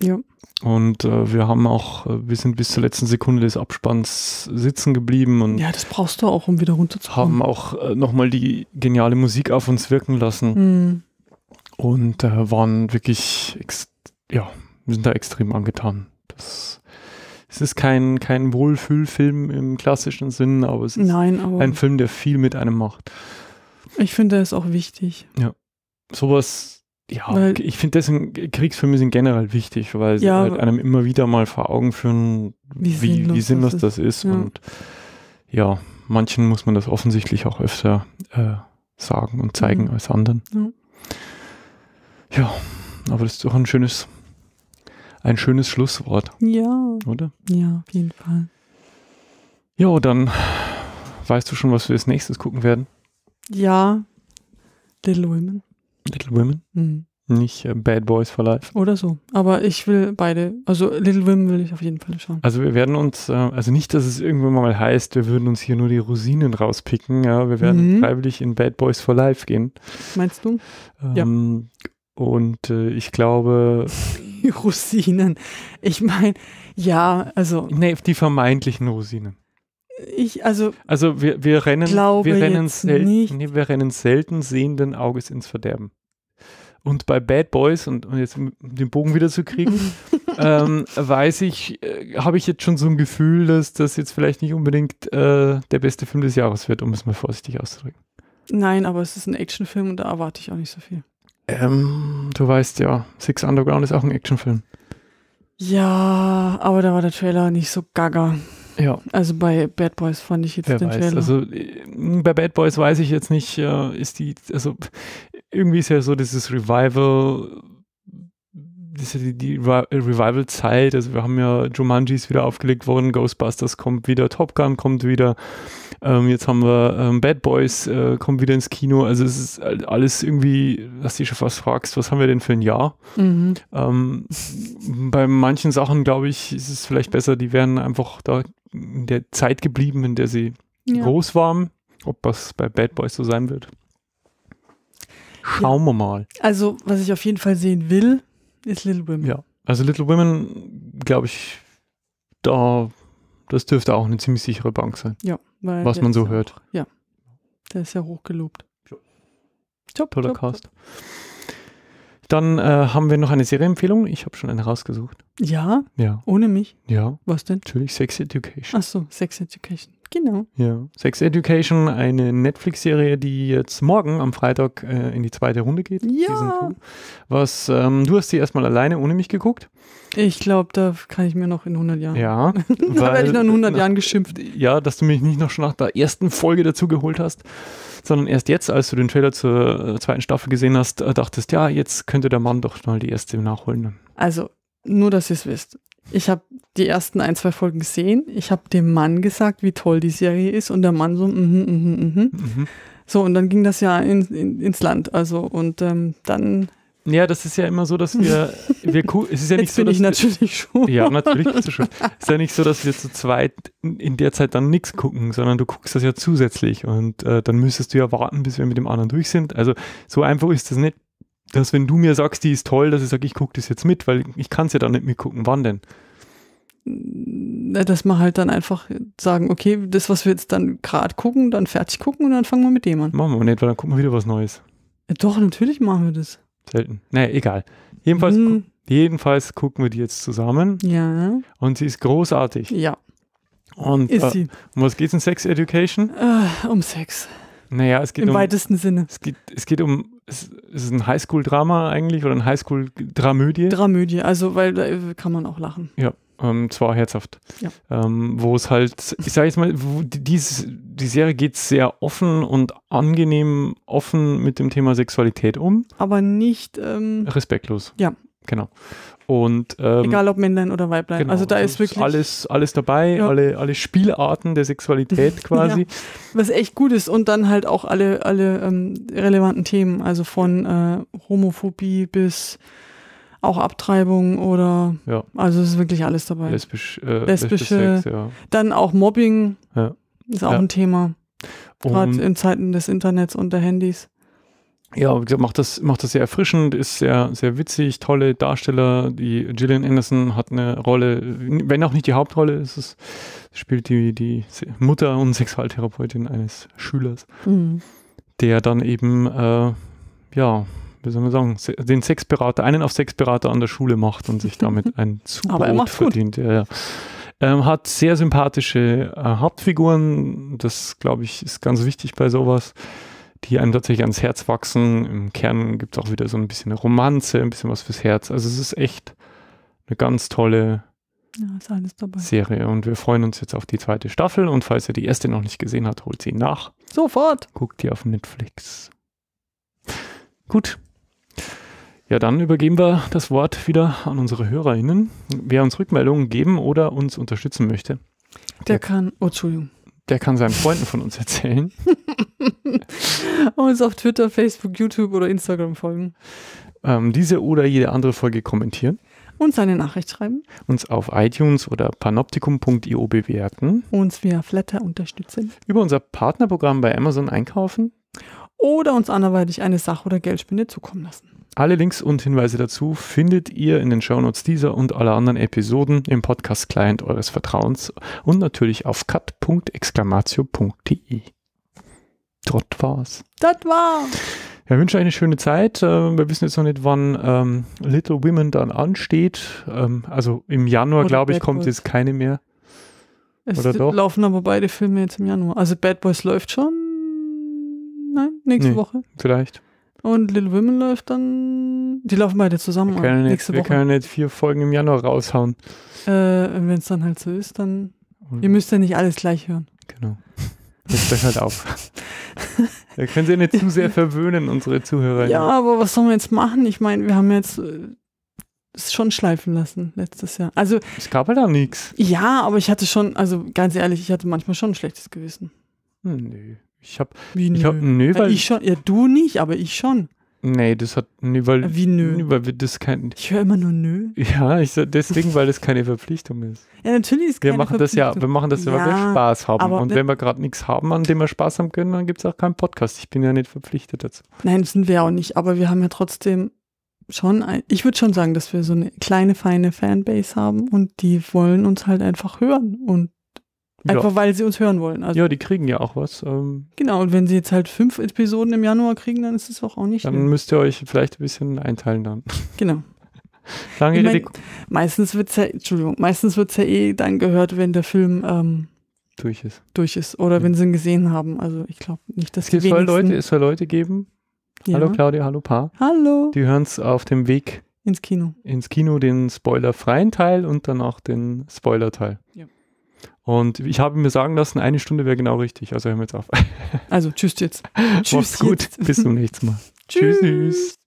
B: Ja.
A: Und äh, wir haben auch, äh, wir sind bis zur letzten Sekunde des Abspanns sitzen geblieben und
B: ja, das brauchst du auch, um wieder
A: runterzukommen. Haben auch äh, nochmal die geniale Musik auf uns wirken lassen mhm. und äh, waren wirklich, ja, sind da extrem angetan. Das es ist kein, kein Wohlfühlfilm im klassischen Sinn, aber es ist Nein, aber ein Film, der viel mit einem macht.
B: Ich finde, er ist auch wichtig.
A: Ja. Sowas ja, weil, ich finde deswegen Kriegsfilme sind generell wichtig, weil sie halt einem immer wieder mal vor Augen führen, wie, wie, wie sinnlos, das, das ist. ist. Ja. Und ja, manchen muss man das offensichtlich auch öfter äh, sagen und zeigen mhm. als anderen. Ja. ja, aber das ist doch ein schönes, ein schönes Schlusswort. Ja. Oder?
B: Ja, auf jeden Fall.
A: Ja, dann weißt du schon, was wir als nächstes gucken werden?
B: Ja, Little Women.
A: Little Women? Mhm. Nicht äh, Bad Boys for Life.
B: Oder so. Aber ich will beide. Also Little Women will ich auf jeden Fall schauen. Also
A: wir werden uns, äh, also nicht, dass es irgendwann mal heißt, wir würden uns hier nur die Rosinen rauspicken. Ja, wir werden mhm. freiwillig in Bad Boys for Life gehen. Meinst du? Ähm, ja. Und äh, ich glaube.
B: Rosinen. Ich meine,
A: ja, also. Nee, die vermeintlichen Rosinen. Ich, also. Also wir, wir rennen, glaube wir rennen selten, nee, wir rennen selten sehenden Auges ins Verderben. Und bei Bad Boys, und, und jetzt den Bogen wieder zu kriegen, ähm, weiß ich, äh, habe ich jetzt schon so ein Gefühl, dass das jetzt vielleicht nicht unbedingt äh, der beste Film des Jahres wird, um es mal vorsichtig auszudrücken.
B: Nein, aber es ist ein Actionfilm und da erwarte ich auch nicht so viel.
A: Ähm, du weißt ja, Six Underground ist auch ein Actionfilm.
B: Ja, aber da war der Trailer nicht so gaga. Ja. Also bei Bad Boys fand ich jetzt Wer den weiß. Trailer. Also
A: äh, bei Bad Boys weiß ich jetzt nicht, äh, ist die, also irgendwie ist ja so dieses Revival, das ist ja die, die Revival-Zeit. Also wir haben ja Jumanji ist wieder aufgelegt worden, Ghostbusters kommt wieder, Top Gun kommt wieder, ähm, jetzt haben wir ähm, Bad Boys äh, kommt wieder ins Kino. Also es ist alles irgendwie, was du dich schon fast fragst, was haben wir denn für ein Jahr? Mhm. Ähm, bei manchen Sachen, glaube ich, ist es vielleicht besser, die wären einfach da in der Zeit geblieben, in der sie ja. groß waren. Ob das bei Bad Boys so sein wird. Schauen wir mal.
B: Also, was ich auf jeden Fall sehen will, ist Little Women. Ja,
A: also Little Women, glaube ich, da, das dürfte auch eine ziemlich sichere Bank sein. Ja, was man so ja hört. Auch,
B: ja, der ist ja hochgelobt. Top, Toller top,
A: Cast. Top. Dann äh, haben wir noch eine Serienempfehlung. Ich habe schon eine rausgesucht.
B: Ja? Ja. Ohne mich?
A: Ja. Was denn? Natürlich Sex Education.
B: Ach so, Sex Education. Genau.
A: Ja. Sex Education, eine Netflix-Serie, die jetzt morgen am Freitag äh, in die zweite Runde geht. Ja. Was, ähm, du hast sie erstmal alleine ohne mich geguckt.
B: Ich glaube, da kann ich mir noch in 100 Jahren. Ja. da werde ich noch in 100 na, Jahren geschimpft.
A: Ja, dass du mich nicht noch schon nach der ersten Folge dazu geholt hast, sondern erst jetzt, als du den Trailer zur äh, zweiten Staffel gesehen hast, äh, dachtest, ja, jetzt könnte der Mann doch mal die erste nachholen.
B: Also, nur, dass ihr es wisst. Ich habe die ersten ein, zwei Folgen gesehen. Ich habe dem Mann gesagt, wie toll die Serie ist. Und der Mann so, mhm, mhm, mhm, mhm. mhm. So, und dann ging das ja in, in, ins Land. Also, und ähm, dann
A: ja, das ist ja immer so, dass wir, wir es ist ja nicht Jetzt so, bin ich natürlich schon. Ja, natürlich bist du schon. Es ist ja nicht so, dass wir zu zweit in der Zeit dann nichts gucken, sondern du guckst das ja zusätzlich und äh, dann müsstest du ja warten, bis wir mit dem anderen durch sind. Also so einfach ist das nicht dass wenn du mir sagst, die ist toll, dass ich sage, ich gucke das jetzt mit, weil ich kann es ja dann nicht mitgucken. Wann denn?
B: Dass wir halt dann einfach sagen, okay, das, was wir jetzt dann gerade gucken, dann fertig gucken und dann fangen wir mit dem an. Machen wir nicht, weil dann gucken wir wieder was Neues. Ja, doch, natürlich machen wir das.
A: Selten. Naja, egal. Jedenfalls, hm. jedenfalls gucken wir die jetzt zusammen. Ja. Und sie ist großartig. Ja. Und ist äh, sie. um was geht's in Sex Education?
B: Äh, um
A: Sex. Naja, es geht Im um, weitesten Sinne. Es geht, es geht um ist, ist es ein Highschool-Drama eigentlich oder ein Highschool-Dramödie? Dramödie, also
B: weil da kann man auch lachen.
A: Ja, ähm, zwar herzhaft. Ja. Ähm, wo es halt, ich sage jetzt mal, die, dies, die Serie geht sehr offen und angenehm offen mit dem Thema Sexualität um.
B: Aber nicht
A: ähm, respektlos. Ja, Genau. Und, ähm, Egal ob Männlein oder Weiblein. Genau, also da ist wirklich. Alles, alles dabei, ja. alle, alle Spielarten der Sexualität quasi. ja,
B: was echt gut ist. Und dann halt auch alle, alle ähm, relevanten Themen. Also von äh, Homophobie bis auch Abtreibung oder. Ja. Also es ist wirklich alles dabei. Lesbisch, äh, Lesbische. Sex, ja. Dann auch Mobbing ist auch ein Thema. Gerade in Zeiten des Internets und der Handys
A: ja, wie gesagt, macht das, macht das sehr erfrischend, ist sehr, sehr witzig, tolle Darsteller. Die Gillian Anderson hat eine Rolle, wenn auch nicht die Hauptrolle, ist es spielt die, die Mutter und Sexualtherapeutin eines Schülers, mhm. der dann eben, äh, ja, wie soll man sagen, den Sexberater, einen auf Sexberater an der Schule macht und sich damit ein Zubrot verdient. Ja, ja. Ähm, hat sehr sympathische äh, Hauptfiguren, das glaube ich ist ganz wichtig bei sowas die einem tatsächlich ans Herz wachsen. Im Kern gibt es auch wieder so ein bisschen eine Romanze, ein bisschen was fürs Herz. Also es ist echt eine ganz tolle
B: ja, Serie.
A: Und wir freuen uns jetzt auf die zweite Staffel. Und falls ihr die erste noch nicht gesehen habt, holt sie nach.
B: Sofort.
A: Guckt die auf Netflix. Gut. Ja, dann übergeben wir das Wort wieder an unsere HörerInnen. Wer uns Rückmeldungen geben oder uns unterstützen möchte,
B: der, der kann, oh, Entschuldigung
A: der kann seinen Freunden von uns erzählen.
B: uns auf Twitter, Facebook, YouTube oder Instagram folgen.
A: Ähm, diese oder jede andere Folge kommentieren.
B: Uns eine Nachricht schreiben.
A: Uns auf iTunes oder panoptikum.io bewerten.
B: Uns via Flatter unterstützen.
A: Über unser Partnerprogramm bei Amazon einkaufen.
B: Oder uns anderweitig eine Sache oder Geldspende zukommen lassen.
A: Alle Links und Hinweise dazu findet ihr in den Shownotes dieser und aller anderen Episoden im Podcast-Client eures Vertrauens und natürlich auf cut.exclamatio.de. Dort war's.
B: Dort war's.
A: Wir wünsche euch eine schöne Zeit. Äh, wir wissen jetzt noch nicht, wann ähm, Little Women dann ansteht. Ähm, also im Januar, glaube ich, Bad kommt Boys. jetzt
B: keine mehr. Es Oder doch? laufen aber beide Filme jetzt im Januar. Also Bad Boys läuft schon. Nein, nächste nee, Woche. Vielleicht. Und Little Women läuft dann. Die laufen beide zusammen wir können an, nächste nicht, Woche. Wir können
A: nicht vier Folgen im Januar raushauen.
B: Äh, Wenn es dann halt so ist, dann. Und ihr müsst ja nicht alles gleich hören.
A: Genau. Das euch halt auf. da können Sie ja nicht zu sehr verwöhnen, unsere Zuhörer. Ja,
B: aber was sollen wir jetzt machen? Ich meine, wir haben jetzt äh, es schon schleifen lassen letztes Jahr. Also es gab halt auch nichts. Ja, aber ich hatte schon, also ganz ehrlich, ich hatte manchmal schon ein schlechtes Gewissen.
A: Hm, nö. Ich hab. Wie ich nö? Hab, nö also weil ja, ich schon, ja, du nicht, aber ich schon. Nee, das hat. Nö, weil, Wie nö? Nee, weil wir das kein. Ich höre immer nur nö. Ja, ich, deswegen, weil das keine Verpflichtung ist. Ja, natürlich ist wir keine machen Verpflichtung. Das ja, wir machen das ja, weil wir Spaß haben. Und wenn wir gerade nichts haben, an dem wir Spaß haben können, dann gibt es auch keinen Podcast. Ich bin ja nicht verpflichtet dazu.
B: Nein, das sind wir auch nicht. Aber wir haben ja trotzdem schon. Ein, ich würde schon sagen, dass wir so eine kleine, feine Fanbase haben und die wollen uns halt einfach hören. Und Einfach ja. weil sie uns hören wollen. Also ja, die kriegen ja auch was. Ähm, genau, und wenn sie jetzt halt fünf Episoden im Januar kriegen, dann ist es auch, auch nicht. Dann schlimm.
A: müsst ihr euch vielleicht ein bisschen einteilen dann.
B: Genau. Lange ich mein, meistens wird es ja, Entschuldigung, meistens wird ja eh dann gehört, wenn der Film ähm, durch ist. Durch ist. Oder ja. wenn sie ihn gesehen haben. Also ich glaube nicht, dass es die soll Leute, Es
A: soll Leute geben. Ja. Hallo Claudia, hallo Paar. Hallo. Die hören es auf dem Weg ins Kino. Ins Kino den spoilerfreien Teil und dann auch den Spoiler-Teil. Ja. Und ich habe mir sagen lassen, eine Stunde wäre genau richtig. Also hören wir jetzt auf.
B: Also tschüss jetzt. tschüss Macht's gut. Jetzt. Bis zum nächsten Mal. tschüss. tschüss.